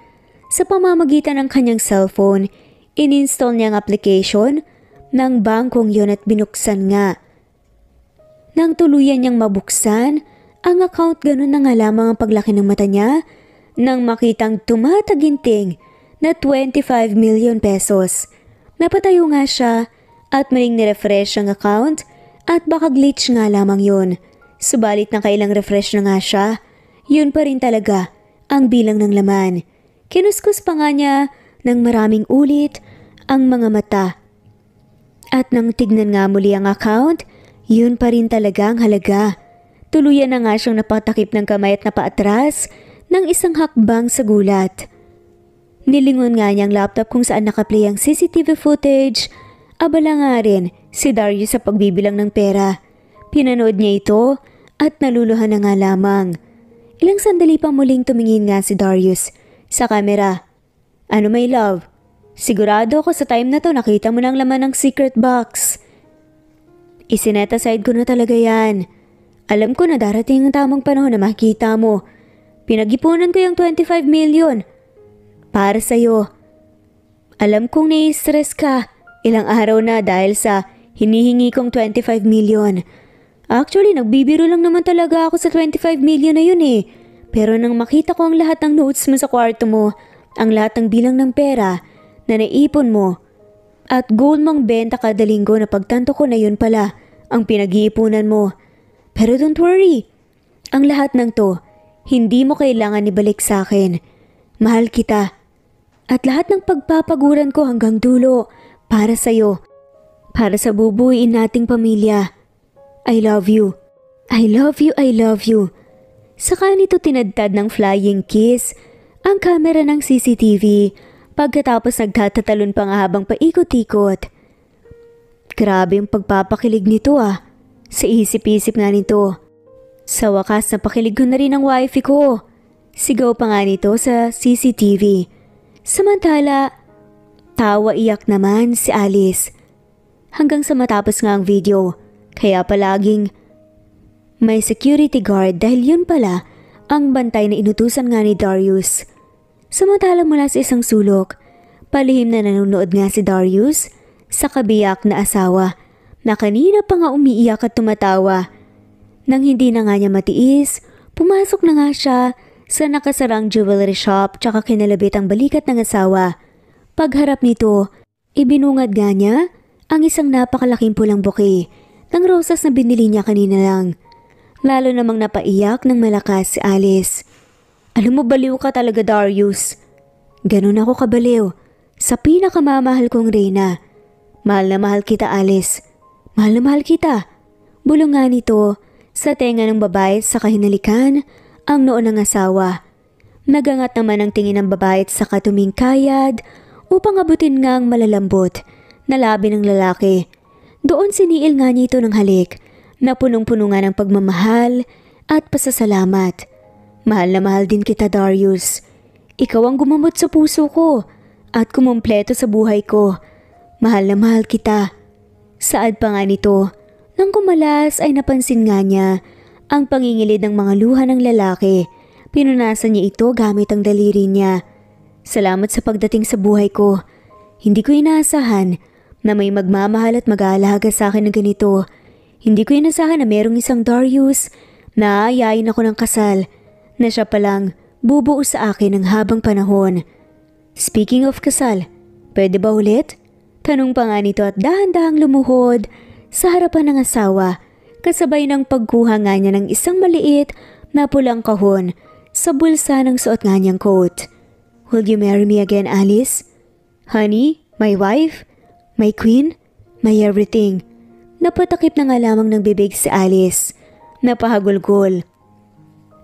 Sa pamamagitan ng kanyang cellphone, ininstall niya ang application ng bangkong yon at binuksan nga. Nang tuluyan niyang mabuksan, ang account ganun na nga lamang ang paglaki ng mata niya nang makitang tumataginting na 25 million pesos. Napatayo nga siya at muling nirefresh ang account at baka glitch nga lamang yun. Subalit na kailang refresh na nga siya, yun pa rin talaga ang bilang ng laman. Kinuskus pa nga niya ng maraming ulit ang mga mata. At nang tignan nga muli ang account, yun pa rin talaga ang halaga. Tuluyan na nga siyang napatakip ng kamay at napaatras ng isang hakbang sa gulat. Nilingon nga niya ang laptop kung saan nakaplay ang CCTV footage Abala nga rin si Dario sa pagbibilang ng pera. Pinanood niya ito at naluluhan na nga lamang. Ilang sandali pa muling tumingin nga si Darius sa kamera. Ano may love? Sigurado ako sa time na to nakita mo ng laman ng secret box. Isineta side ko na talaga yan. Alam ko na darating ang tamang panahon na makita mo. Pinagipunan ko yung 25 million. Para sa'yo. Alam kong nai-stress ka Ilang araw na dahil sa hinihingi kong 25 million. Actually, nagbibiro lang naman talaga ako sa 25 million na yun eh. Pero nang makita ko ang lahat ng notes mo sa kwarto mo, ang lahat ng bilang ng pera na naipon mo, at goal mong benta kada linggo na pagtanto ko na yun pala ang pinag-iipunan mo. Pero don't worry, ang lahat ng to, hindi mo kailangan ibalik sa akin. Mahal kita. At lahat ng pagpapaguran ko hanggang dulo para sa iyo. Para sa bubuuin nating pamilya. I love you. I love you, I love you. Saka nito tinadtad ng flying kiss ang kamera ng CCTV pagkatapos nagtatatalon pa nga habang paikot-ikot. Grabe yung pagpapakilig nito ah. Sa isip-isip nga nito. Sa wakas napakilig ko na rin ang wifi ko. Sigaw pa nga nito sa CCTV. Samantala, Tawa iyak naman si Alice. Hanggang sa matapos nga ang video, kaya palaging may security guard dahil yun pala ang bantay na inutusan nga ni Darius. Samantala mula sa isang sulok, palihim na nanonood nga si Darius sa kabiyak na asawa na kanina pa nga umiiyak at tumatawa. Nang hindi na nga niya matiis, pumasok na nga siya sa nakasarang jewelry shop tsaka kinalabit ang balikat ng asawa. Pagharap nito, ibinungad nga niya ang isang napakalaking pulang buke ng rosas na binili niya kanina lang. Lalo namang napaiyak ng malakas si Alice. Alam mo baliw ka talaga Darius. Ganun ako kabaliw. Sa pinakamamahal kong reyna. Mahal na mahal kita Alice. Mahal na mahal kita. Bulungan nga nito sa tenga ng babae sa kahinalikan ang noon ng asawa. Nagangat naman ang tingin ng babae sa katuming kayad upang abutin nga ang malalambot na labi ng lalaki. Doon siniil nga niya ito ng halik na punong-puno nga ng pagmamahal at pasasalamat. Mahal na mahal din kita Darius. Ikaw ang gumamot sa puso ko at kumumpleto sa buhay ko. Mahal na mahal kita. Saad pa nga nito, nang kumalas ay napansin nga niya ang pangingilid ng mga luha ng lalaki. Pinunasan niya ito gamit ang daliri niya. Salamat sa pagdating sa buhay ko. Hindi ko inaasahan na may magmamahal at mag-aalaga sa akin ng ganito. Hindi ko inasahan na merong isang Darius na aayain ako ng kasal na siya palang bubuo sa akin ng habang panahon. Speaking of kasal, pwede ba ulit? Tanong pa nga nito at dahan-dahang lumuhod sa harapan ng asawa kasabay ng pagkuha nga niya ng isang maliit na pulang kahon sa bulsa ng suot nga niyang coat. Will you marry me again, Alice? Honey, my wife, my queen, my everything. Napatakip na nga lamang ng bibig si Alice. Napahagulgol.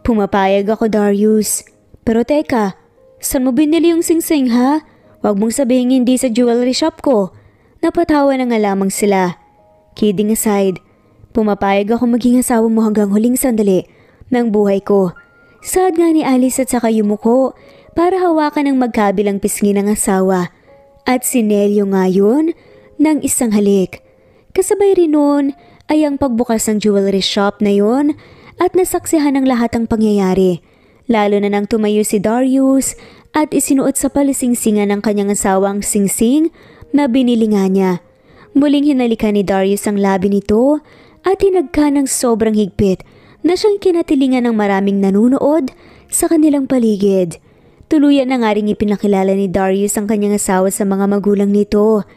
Pumapayag ako, Darius. Pero teka, saan mo binili yung singsing ha? Huwag mong sabihin hindi sa jewelry shop ko. Napatawa na nga lamang sila. Kidding aside, pumapayag ako maging asawa mo hanggang huling sandali ng buhay ko. Sad nga ni Alice at saka yumuko para hawakan ng magkabilang pisngi ng asawa at si Nelio ngayon ng isang halik. Kasabay rin noon ay ang pagbukas ng jewelry shop na yon at nasaksihan ng lahat ang pangyayari. Lalo na nang tumayo si Darius at isinuot sa palisingsingan ng kanyang asawang singsing na binili nga niya. Muling hinalikan ni Darius ang labi nito at hinagka ng sobrang higpit na siyang kinatilingan ng maraming nanunood sa kanilang paligid. Tuluyan na nga rin ipinakilala ni Darius ang kanyang asawa sa mga magulang nito.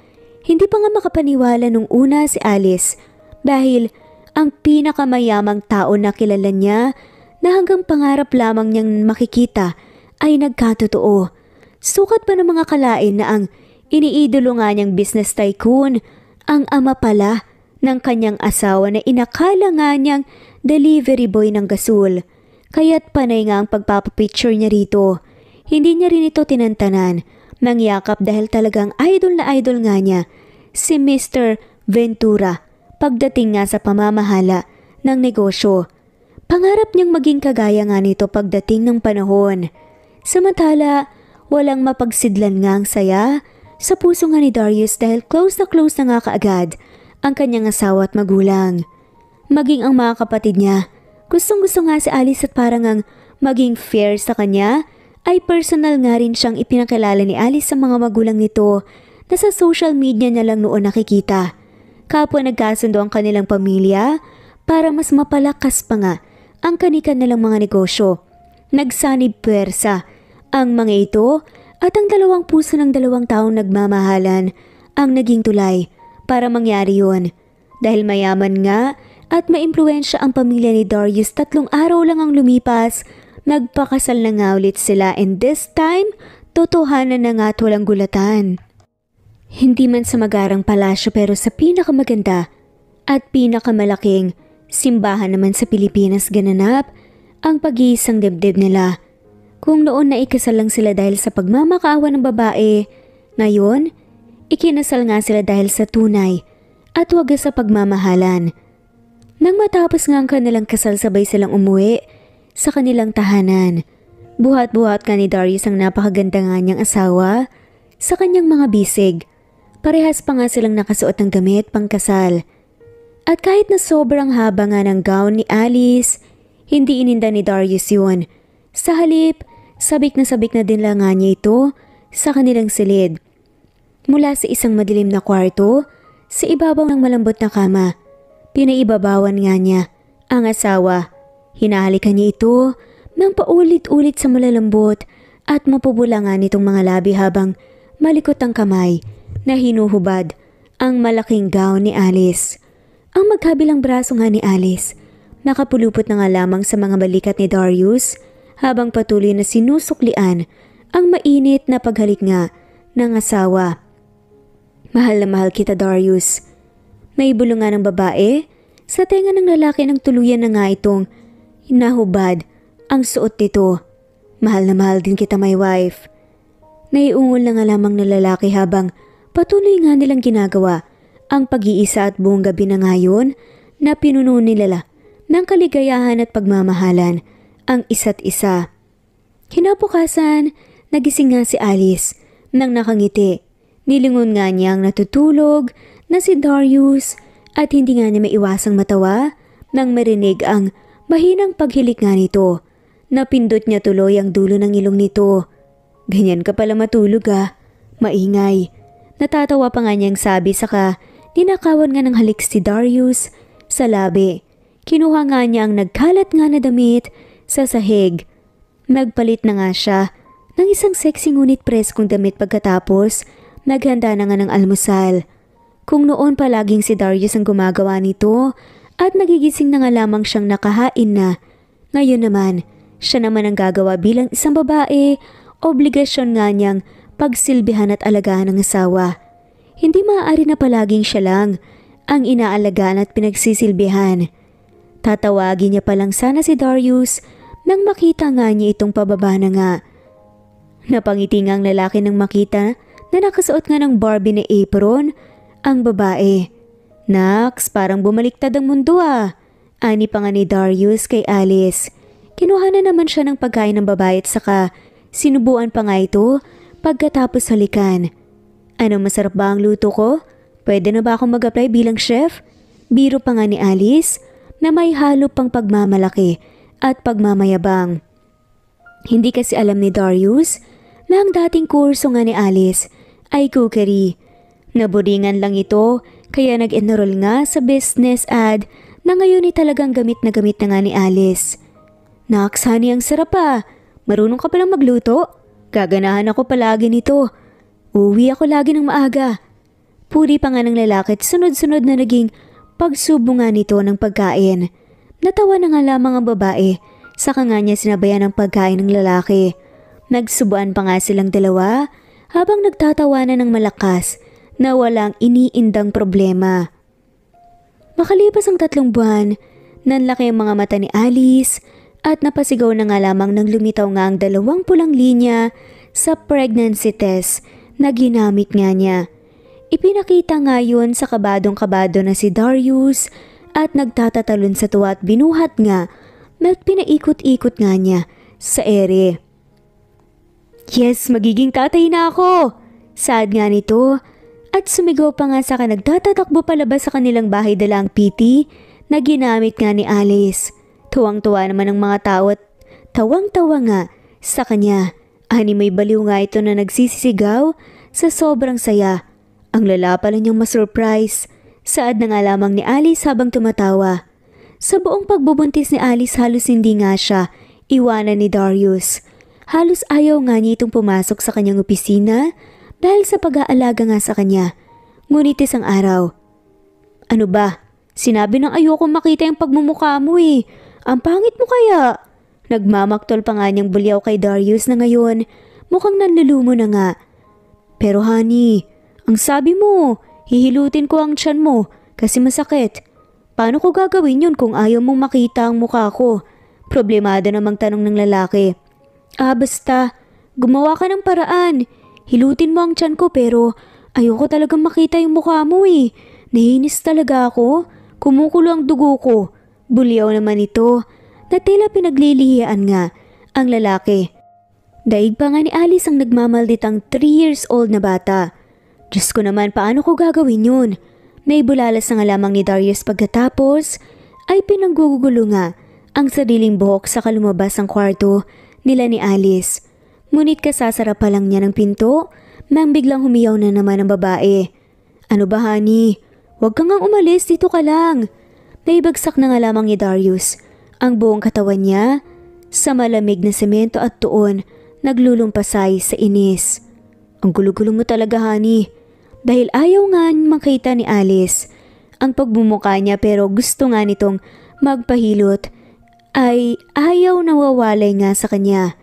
Hindi pa nga makapaniwala nung una si Alice dahil ang pinakamayamang tao na kilala niya na hanggang pangarap lamang niyang makikita ay nagkatotoo. Sukat pa ng mga kalain na ang iniidolo nga niyang business tycoon ang ama pala ng kanyang asawa na inakala nga niyang delivery boy ng gasol. Kaya't panay nga ang pagpapapicture niya rito. Hindi niya rin ito tinantanan. Nangyakap dahil talagang idol na idol nga niya, si Mr. Ventura, pagdating nga sa pamamahala ng negosyo. Pangarap niyang maging kagaya nga nito pagdating ng panahon. Samantala, walang mapagsidlan nga ang saya sa puso nga ni Darius dahil close na close na nga kaagad ang kanyang asawa at magulang. Maging ang mga kapatid niya, gustong gusto nga si Alice at parang ang maging fair sa kanya ay personal nga rin siyang ipinakilala ni Alice sa mga magulang nito na sa social media niya lang noon nakikita. Kapwa nagkasundo ang kanilang pamilya para mas mapalakas pa nga ang kanika nilang mga negosyo. Nagsanib pwersa ang mga ito at ang dalawang puso ng dalawang taong nagmamahalan ang naging tulay para mangyari yon. Dahil mayaman nga at maimpluensya ang pamilya ni Darius tatlong araw lang ang lumipas Nagpakasal na nga ulit sila and this time, totohanan na nga at walang gulatan. Hindi man sa magarang palasyo pero sa pinakamaganda at pinakamalaking simbahan naman sa Pilipinas gananap ang pag-iisang dibdib nila. Kung noon na ikasal lang sila dahil sa pagmamakaawa ng babae, ngayon, ikinasal nga sila dahil sa tunay at wagas sa pagmamahalan. Nang matapos nga ang kanilang kasal sabay silang umuwi, sa kanilang tahanan. Buhat-buhat ka ni Darius ang napakaganda nga niyang asawa sa kanyang mga bisig. Parehas pa nga silang nakasuot ng damit pangkasal. At kahit na sobrang haba nga ng gown ni Alice, hindi ininda ni Darius yun. Sa halip, sabik na sabik na din lang nga niya ito sa kanilang silid. Mula sa isang madilim na kwarto, sa ibabaw ng malambot na kama, pinaibabawan nga niya ang asawa. Hinahalikan niya ito nang paulit-ulit sa malalambot at mapubulangan itong mga labi habang malikot ang kamay na hinuhubad ang malaking gown ni Alice. Ang magkabilang braso nga ni Alice, nakapulupot na nga lamang sa mga balikat ni Darius habang patuloy na sinusuklian ang mainit na paghalik nga ng asawa. Mahal na mahal kita Darius. May bulungan ng babae sa tenga ng lalaki nang tuluyan na nga itong Hinahubad ang suot nito. Mahal na mahal din kita my wife. Naiungol na nga lamang na lalaki habang patuloy nga nilang ginagawa ang pag-iisa at buong gabi na ngayon na pinuno nila ng kaligayahan at pagmamahalan ang isa't isa. Kinabukasan, nagising nga si Alice nang nakangiti. Nilingon nga niya ang natutulog na si Darius at hindi nga niya maiwasang matawa nang marinig ang Mahinang paghilik nga nito. Napindot niya tuloy ang dulo ng ilong nito. Ganyan ka pala matulog ah. Maingay. Natatawa pa nga niyang sabi saka ninakawan nga ng halik si Darius sa labi. Kinuha nga niya ang nagkalat nga na damit sa sahig. Nagpalit na nga siya ng isang sexy ngunit preskong damit pagkatapos naghanda na nga ng almusal. Kung noon palaging si Darius ang gumagawa nito, at nagigising na nga lamang siyang nakahain na. Ngayon naman, siya naman ang gagawa bilang isang babae, obligasyon nga niyang pagsilbihan at alagaan ng asawa. Hindi maaari na palaging siya lang ang inaalagaan at pinagsisilbihan. Tatawagin niya palang sana si Darius nang makita nga niya itong pababa na nga. Napangiti nga ang lalaki nang makita na nakasuot nga ng Barbie na apron ang babae. Nax, parang bumaliktad ang mundo ah. Ani pa nga ni Darius kay Alice. Kinuha na naman siya ng pagkain ng babae at saka sinubuan pa nga ito pagkatapos halikan. Ano masarap ba ang luto ko? Pwede na ba akong mag-apply bilang chef? Biro pa nga ni Alice na may halo pang pagmamalaki at pagmamayabang. Hindi kasi alam ni Darius na ang dating kurso nga ni Alice ay cookery. Naburingan lang ito kaya nag-enroll nga sa business ad na ngayon ay talagang gamit na gamit na nga ni Alice. Nax, honey, ang sarap pa. Ah. Marunong ka palang magluto? Gaganahan ako palagi nito. Uwi ako lagi ng maaga. Puri pa nga ng lalakit sunod-sunod na naging pagsubungan nito ng pagkain. Natawa na nga lamang ang babae, saka nga niya sinabayan ang pagkain ng lalaki. Nagsubuan pa nga silang dalawa habang nagtatawanan ng malakas na walang iniindang problema. Makalipas ang tatlong buwan, nanlaki ang mga mata ni Alice at napasigaw na nga lamang nang lumitaw nga ang dalawang pulang linya sa pregnancy test na ginamit nga niya. Ipinakita nga yun sa kabadong-kabado na si Darius at nagtatatalon sa tuwa at binuhat nga at pinaikot-ikot nga niya sa ere. Yes, magiging tatay na ako! Sad nga nito at sumigaw pa nga sa kanagtatatakbo palabas sa kanilang bahay dala ang PT na ginamit nga ni Alice. Tuwang-tuwa naman ang mga tao at tawang-tawa nga sa kanya. Ani may baliw nga ito na nagsisisigaw sa sobrang saya. Ang lala pala niyang masurprise. Saad na nga lamang ni Alice habang tumatawa. Sa buong pagbubuntis ni Alice halos hindi nga siya iwanan ni Darius. Halos ayaw nga niya itong pumasok sa kanyang opisina dahil sa pag-aalaga nga sa kanya. Ngunit isang araw, Ano ba? Sinabi ng ayoko makita yung pagmumukha mo eh. Ang pangit mo kaya? Nagmamaktol pa nga niyang bulyaw kay Darius na ngayon. Mukhang nanlulumo na nga. Pero honey, ang sabi mo, hihilutin ko ang tiyan mo kasi masakit. Paano ko gagawin yun kung ayaw mong makita ang mukha ko? Problemado namang tanong ng lalaki. Ah, basta. Gumawa ka ng paraan. Hilutin mo ang tiyan ko pero ayoko talagang makita yung mukha mo eh. Nahinis talaga ako. Kumukulo ang dugo ko. Bulyaw naman ito na tila pinaglilihian nga ang lalaki. Daig pa nga ni Alice ang nagmamalditang 3 years old na bata. Diyos ko naman paano ko gagawin yun? May bulalas na nga lamang ni Darius pagkatapos ay pinanggugulo nga ang sariling buhok sa kalumabas ang kwarto nila ni Alice. Ngunit kasasarap pa lang niya ng pinto nang biglang humiyaw na naman ang babae. Ano ba honey? Huwag kang nga umalis, dito ka lang. Naibagsak na nga lamang ni Darius ang buong katawan niya sa malamig na semento at tuon naglulumpasay sa inis. Ang gulo-gulo mo talaga honey dahil ayaw nga makita ni Alice ang pagbumuka niya pero gusto nga nitong magpahilot ay ayaw nawawalay nga sa kanya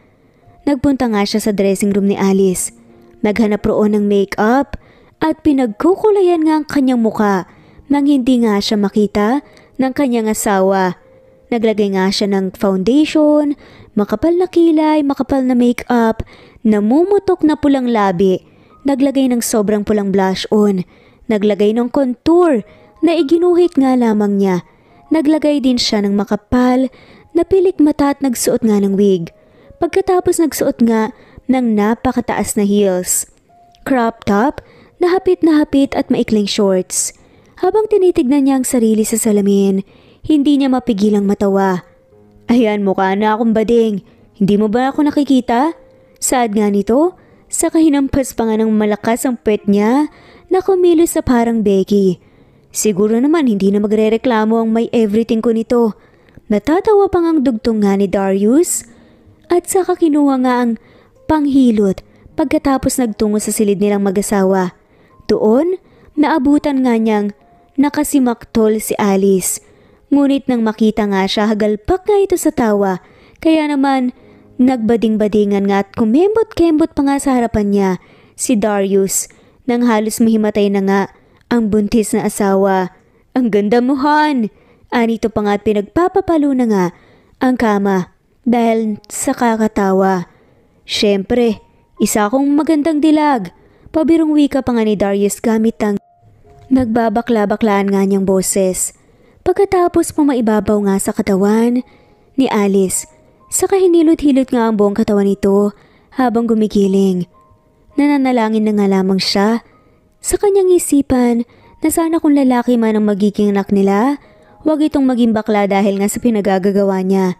Nagpunta nga siya sa dressing room ni Alice. Naghanap roon ng make-up at pinagkukulayan nga ang kanyang muka nang hindi nga siya makita ng kanyang asawa. Naglagay nga siya ng foundation, makapal na kilay, makapal na make-up, namumutok na pulang labi, naglagay ng sobrang pulang blush on, naglagay ng contour na iginuhit nga lamang niya. Naglagay din siya ng makapal, napilik mata at nagsuot nga ng wig. Pagkatapos nagsuot nga ng napakataas na heels, crop top, nahapit na hapit at maikling shorts. Habang tinitignan niya ang sarili sa salamin, hindi niya mapigilang matawa. Ayan, mukha na akong bading. Hindi mo ba ako nakikita? Saad nga nito, sa kahinampas pa nga ng malakas ang pet niya na kumilos sa parang Becky. Siguro naman hindi na magrereklamo ang may everything ko nito. Natatawa pa ngang dugtong nga ni Darius at saka kinuha nga ang panghilot pagkatapos nagtungo sa silid nilang mag-asawa. Doon, naabutan nga niyang nakasimaktol si Alice. Ngunit nang makita nga siya, hagalpak nga ito sa tawa. Kaya naman, nagbading-badingan nga at kumembot-kembot pa nga sa harapan niya si Darius nang halos mahimatay na nga ang buntis na asawa. Ang ganda mo, Han! Anito pa nga pinagpapapalo na nga ang kama dahil sa kakatawa. Siyempre, isa akong magandang dilag. Pabirong wika pa nga ni Darius gamit ang nagbabakla-baklaan nga niyang boses. Pagkatapos maibabaw nga sa katawan ni Alice, saka hinilot-hilot nga ang buong katawan nito habang gumigiling. Nananalangin na nga lamang siya sa kanyang isipan na sana kung lalaki man ang magiging anak nila, wag itong maging bakla dahil nga sa pinagagagawa niya.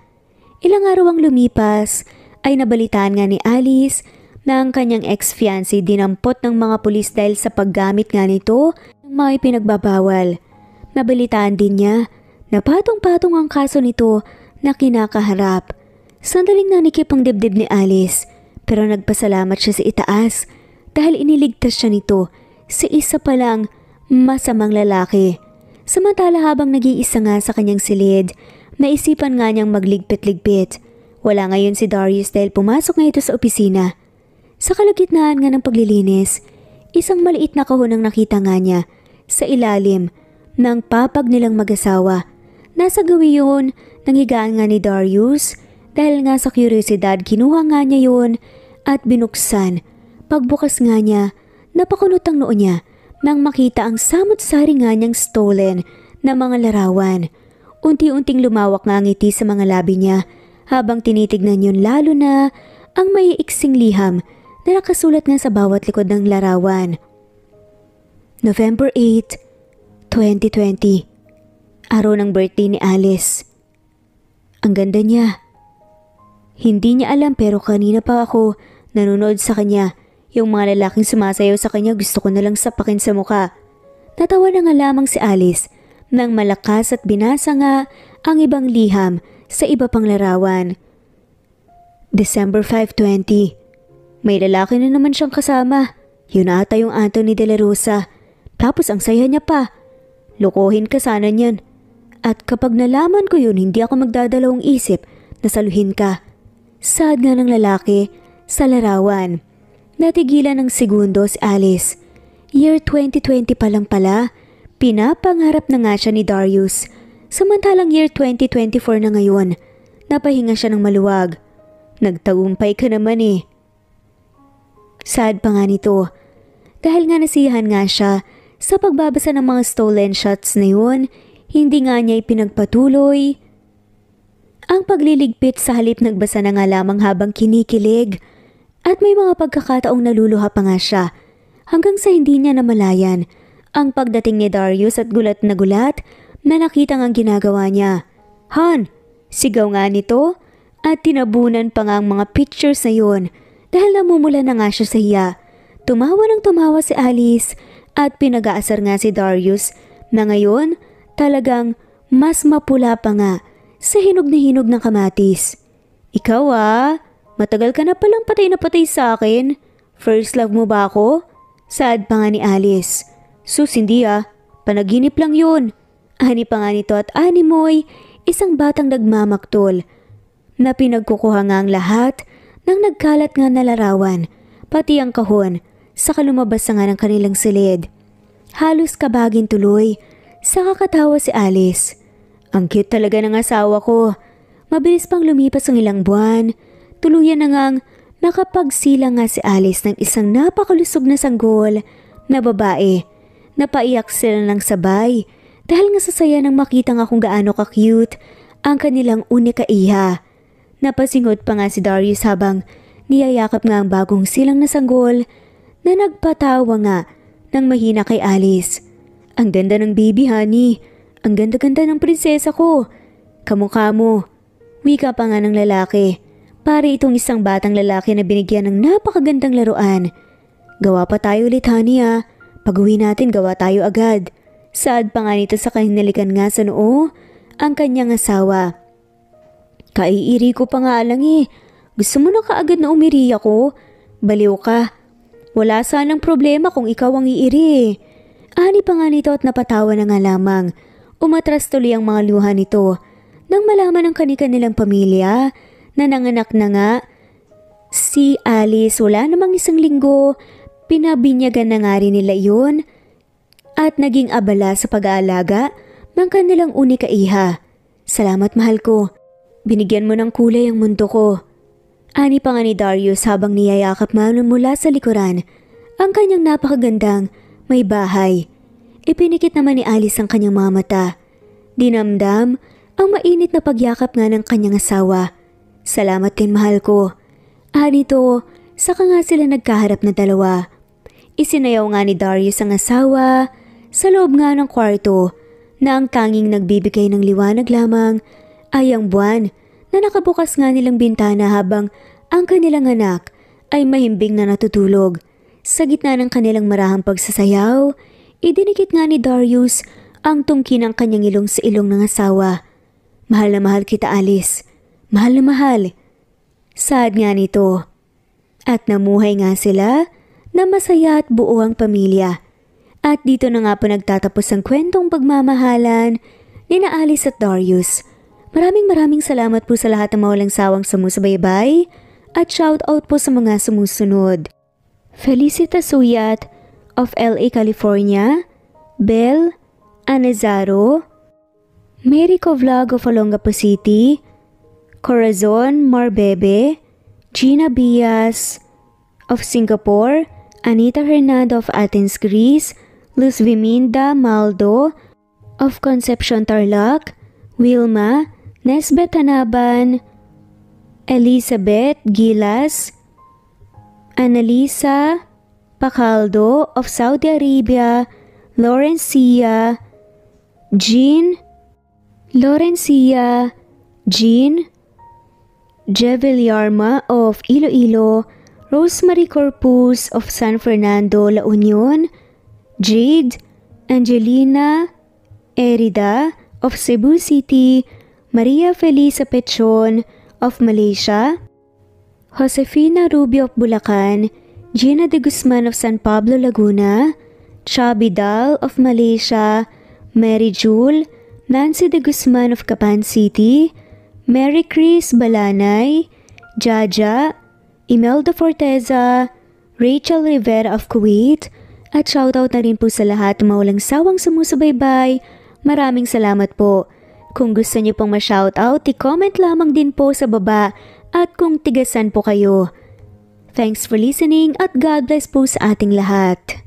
Ilang araw ang lumipas ay nabalitaan nga ni Alice na ang kanyang ex-fiancé dinampot ng mga pulis dahil sa paggamit nga nito ng mga ipinagbabawal. Nabalitaan din niya na patong-patong ang kaso nito na kinakaharap. Sandaling nanikip ang dibdib ni Alice pero nagpasalamat siya sa itaas dahil iniligtas siya nito sa isa palang masamang lalaki. Samantala habang nag-iisa nga sa kanyang silid Naisipan nga niyang magligpit-ligpit. Wala ngayon si Darius dahil pumasok na ito sa opisina. Sa kalagitnaan nga ng paglilinis, isang maliit na kahon ang nakita nga niya sa ilalim ng papag nilang mag-asawa. Nasa gawi yun, nanghigaan nga ni Darius dahil nga sa curiosidad kinuha nga niya yun at binuksan. Pagbukas nga niya, napakunot ang noo niya nang makita ang samot-sari nga niyang stolen na mga larawan. Unti-unting lumawak nga ang ngiti sa mga labi niya habang tinitignan yun lalo na ang may iksing liham na nakasulat nga sa bawat likod ng larawan. November 8, 2020 Araw ng birthday ni Alice. Ang ganda niya. Hindi niya alam pero kanina pa ako nanonood sa kanya. Yung mga lalaking sumasayaw sa kanya gusto ko nalang sapakin sa muka. Natawa na nga lamang si Alice ng malakas at binasa nga ang ibang liham sa iba pang larawan. December 5.20 May lalaki na naman siyang kasama. Yun ata yung Anthony De La Rosa. Tapos ang saya niya pa. Lokohin ka sana niyan. At kapag nalaman ko yun, hindi ako magdadalawang isip na saluhin ka. Sad nga ng lalaki sa larawan. Natigilan ng segundo si Alice. Year 2020 pa lang pala Pinapangarap na nga siya ni Darius. Samantalang year 2024 na ngayon, napahinga siya ng maluwag. Nagtagumpay ka naman eh. Sad pa nga nito. Dahil nga nasiyahan nga siya sa pagbabasa ng mga stolen shots na yun, hindi nga niya ipinagpatuloy. Ang pagliligpit sa halip nagbasa na nga lamang habang kinikilig at may mga pagkakataong naluluha pa nga siya hanggang sa hindi niya namalayan ang pagdating ni Darius at gulat na gulat na nakita ang ginagawa niya. Han! Sigaw nga nito at tinabunan pa nga ang mga pictures na yun dahil namumula na nga siya sa hiya. Tumawa ng tumawa si Alice at pinag-aasar nga si Darius na ngayon talagang mas mapula pa nga sa hinog na hinog ng kamatis. Ikaw ah, matagal ka na palang patay na patay sa akin. First love mo ba ako? Sad pa nga ni Alice. Sus, hindi ah. Panaginip lang yun. Ani pa nga nito at ani mo'y isang batang nagmamaktol na pinagkukuha nga ang lahat ng nagkalat nga nalarawan, pati ang kahon, sa kalumabas nga ng kanilang silid. Halos kabagin tuloy, sa kakatawa si Alice. Ang cute talaga ng asawa ko. Mabilis pang lumipas ang ilang buwan, tuluyan na ngang nakapagsila nga si Alice ng isang napakalusog na sanggol na babae Napaiyak sila ng sabay dahil nga sasaya nang makita nga kung gaano ka-cute ang kanilang unika iha. Napasingot pa nga si Darius habang niyayakap nga ang bagong silang nasanggol na nagpatawa nga ng mahina kay Alice. Ang ganda ng baby, honey. Ang ganda-ganda ng prinsesa ko. Kamukha mo. Wika pa nga ng lalaki. Pare itong isang batang lalaki na binigyan ng napakagandang laruan. Gawa pa tayo ulit, honey ah. Pag-uwi natin, gawa tayo agad. Sad pa nga nito sa kahinalikan nga sa noo ang kanyang asawa. Kaiiri ko pa nga alang eh. Gusto mo na kaagad na umiri ako? Baliw ka. Wala sanang problema kung ikaw ang iiri eh. Ani pa nga nito at napatawa na nga lamang. Umatras tuloy ang mga luha nito. Nang malaman ng kanika nilang pamilya na nanganak na nga si Alice wala namang isang linggo Pinabinyagan na nga rin nila iyon at naging abala sa pag-aalaga ng kanilang unika iha. Salamat mahal ko. Binigyan mo ng kulay ang mundo ko. Ani pa nga ni Darius habang niyayakap Manon mula sa likuran ang kanyang napakagandang may bahay. Ipinikit naman ni Alice ang kanyang mga mata. Dinamdam ang mainit na pagyakap nga ng kanyang asawa. Salamat din mahal ko. Anito, saka nga sila nagkaharap na dalawa. Isinayaw nga ni Darius ang asawa sa loob nga ng kwarto na ang kanging nagbibigay ng liwanag lamang ay ang buwan na nakabukas nga nilang bintana habang ang kanilang anak ay mahimbing na natutulog. Sa gitna ng kanilang marahang pagsasayaw, idinikit nga ni Darius ang tungki ng kanyang ilong sa ilong ng asawa. Mahal na mahal kita Alice. Mahal na mahal. Sad nga nito. At namuhay nga sila na masaya at buo ang pamilya. At dito na nga po nagtatapos ang kwentong pagmamahalan ni na Alice at Darius. Maraming maraming salamat po sa lahat ng mawalang sawang sumusubaybay at shout out po sa mga sumusunod. Felicita Suyat of LA, California, Belle Anezaro, Merico Vlog of Olongapo City, Corazon Marbebe, Gina Bias of Singapore, Anita Hernado of Athens, Greece, Luz Viminda Maldo of Concepcion Tarlac, Wilma Nesbet Hanaban, Elizabeth Gilas, Annalisa Pacaldo of Saudi Arabia, Laurencia, Jean, Laurencia, Jean, Jevillarma of Iloilo, Rosemary Corpus of San Fernando, La Union, Jade, Angelina, Erida of Cebu City, Maria Felisa Pechon of Malaysia, Josefina Rubio of Bulacan, Gina de Guzman of San Pablo, Laguna, Chabi Dal of Malaysia, Mary Jewel, Nancy de Guzman of Kapan City, Mary Chris Balanay, Jaja Imelda Forteza, Rachel Rivera of Kuwait, at shoutout na rin po sa lahat ng maulang sawang sumusubaybay. Maraming salamat po. Kung gusto niyo pong ma-shoutout, i-comment lamang din po sa baba at kung tigasan po kayo. Thanks for listening at God bless po sa ating lahat.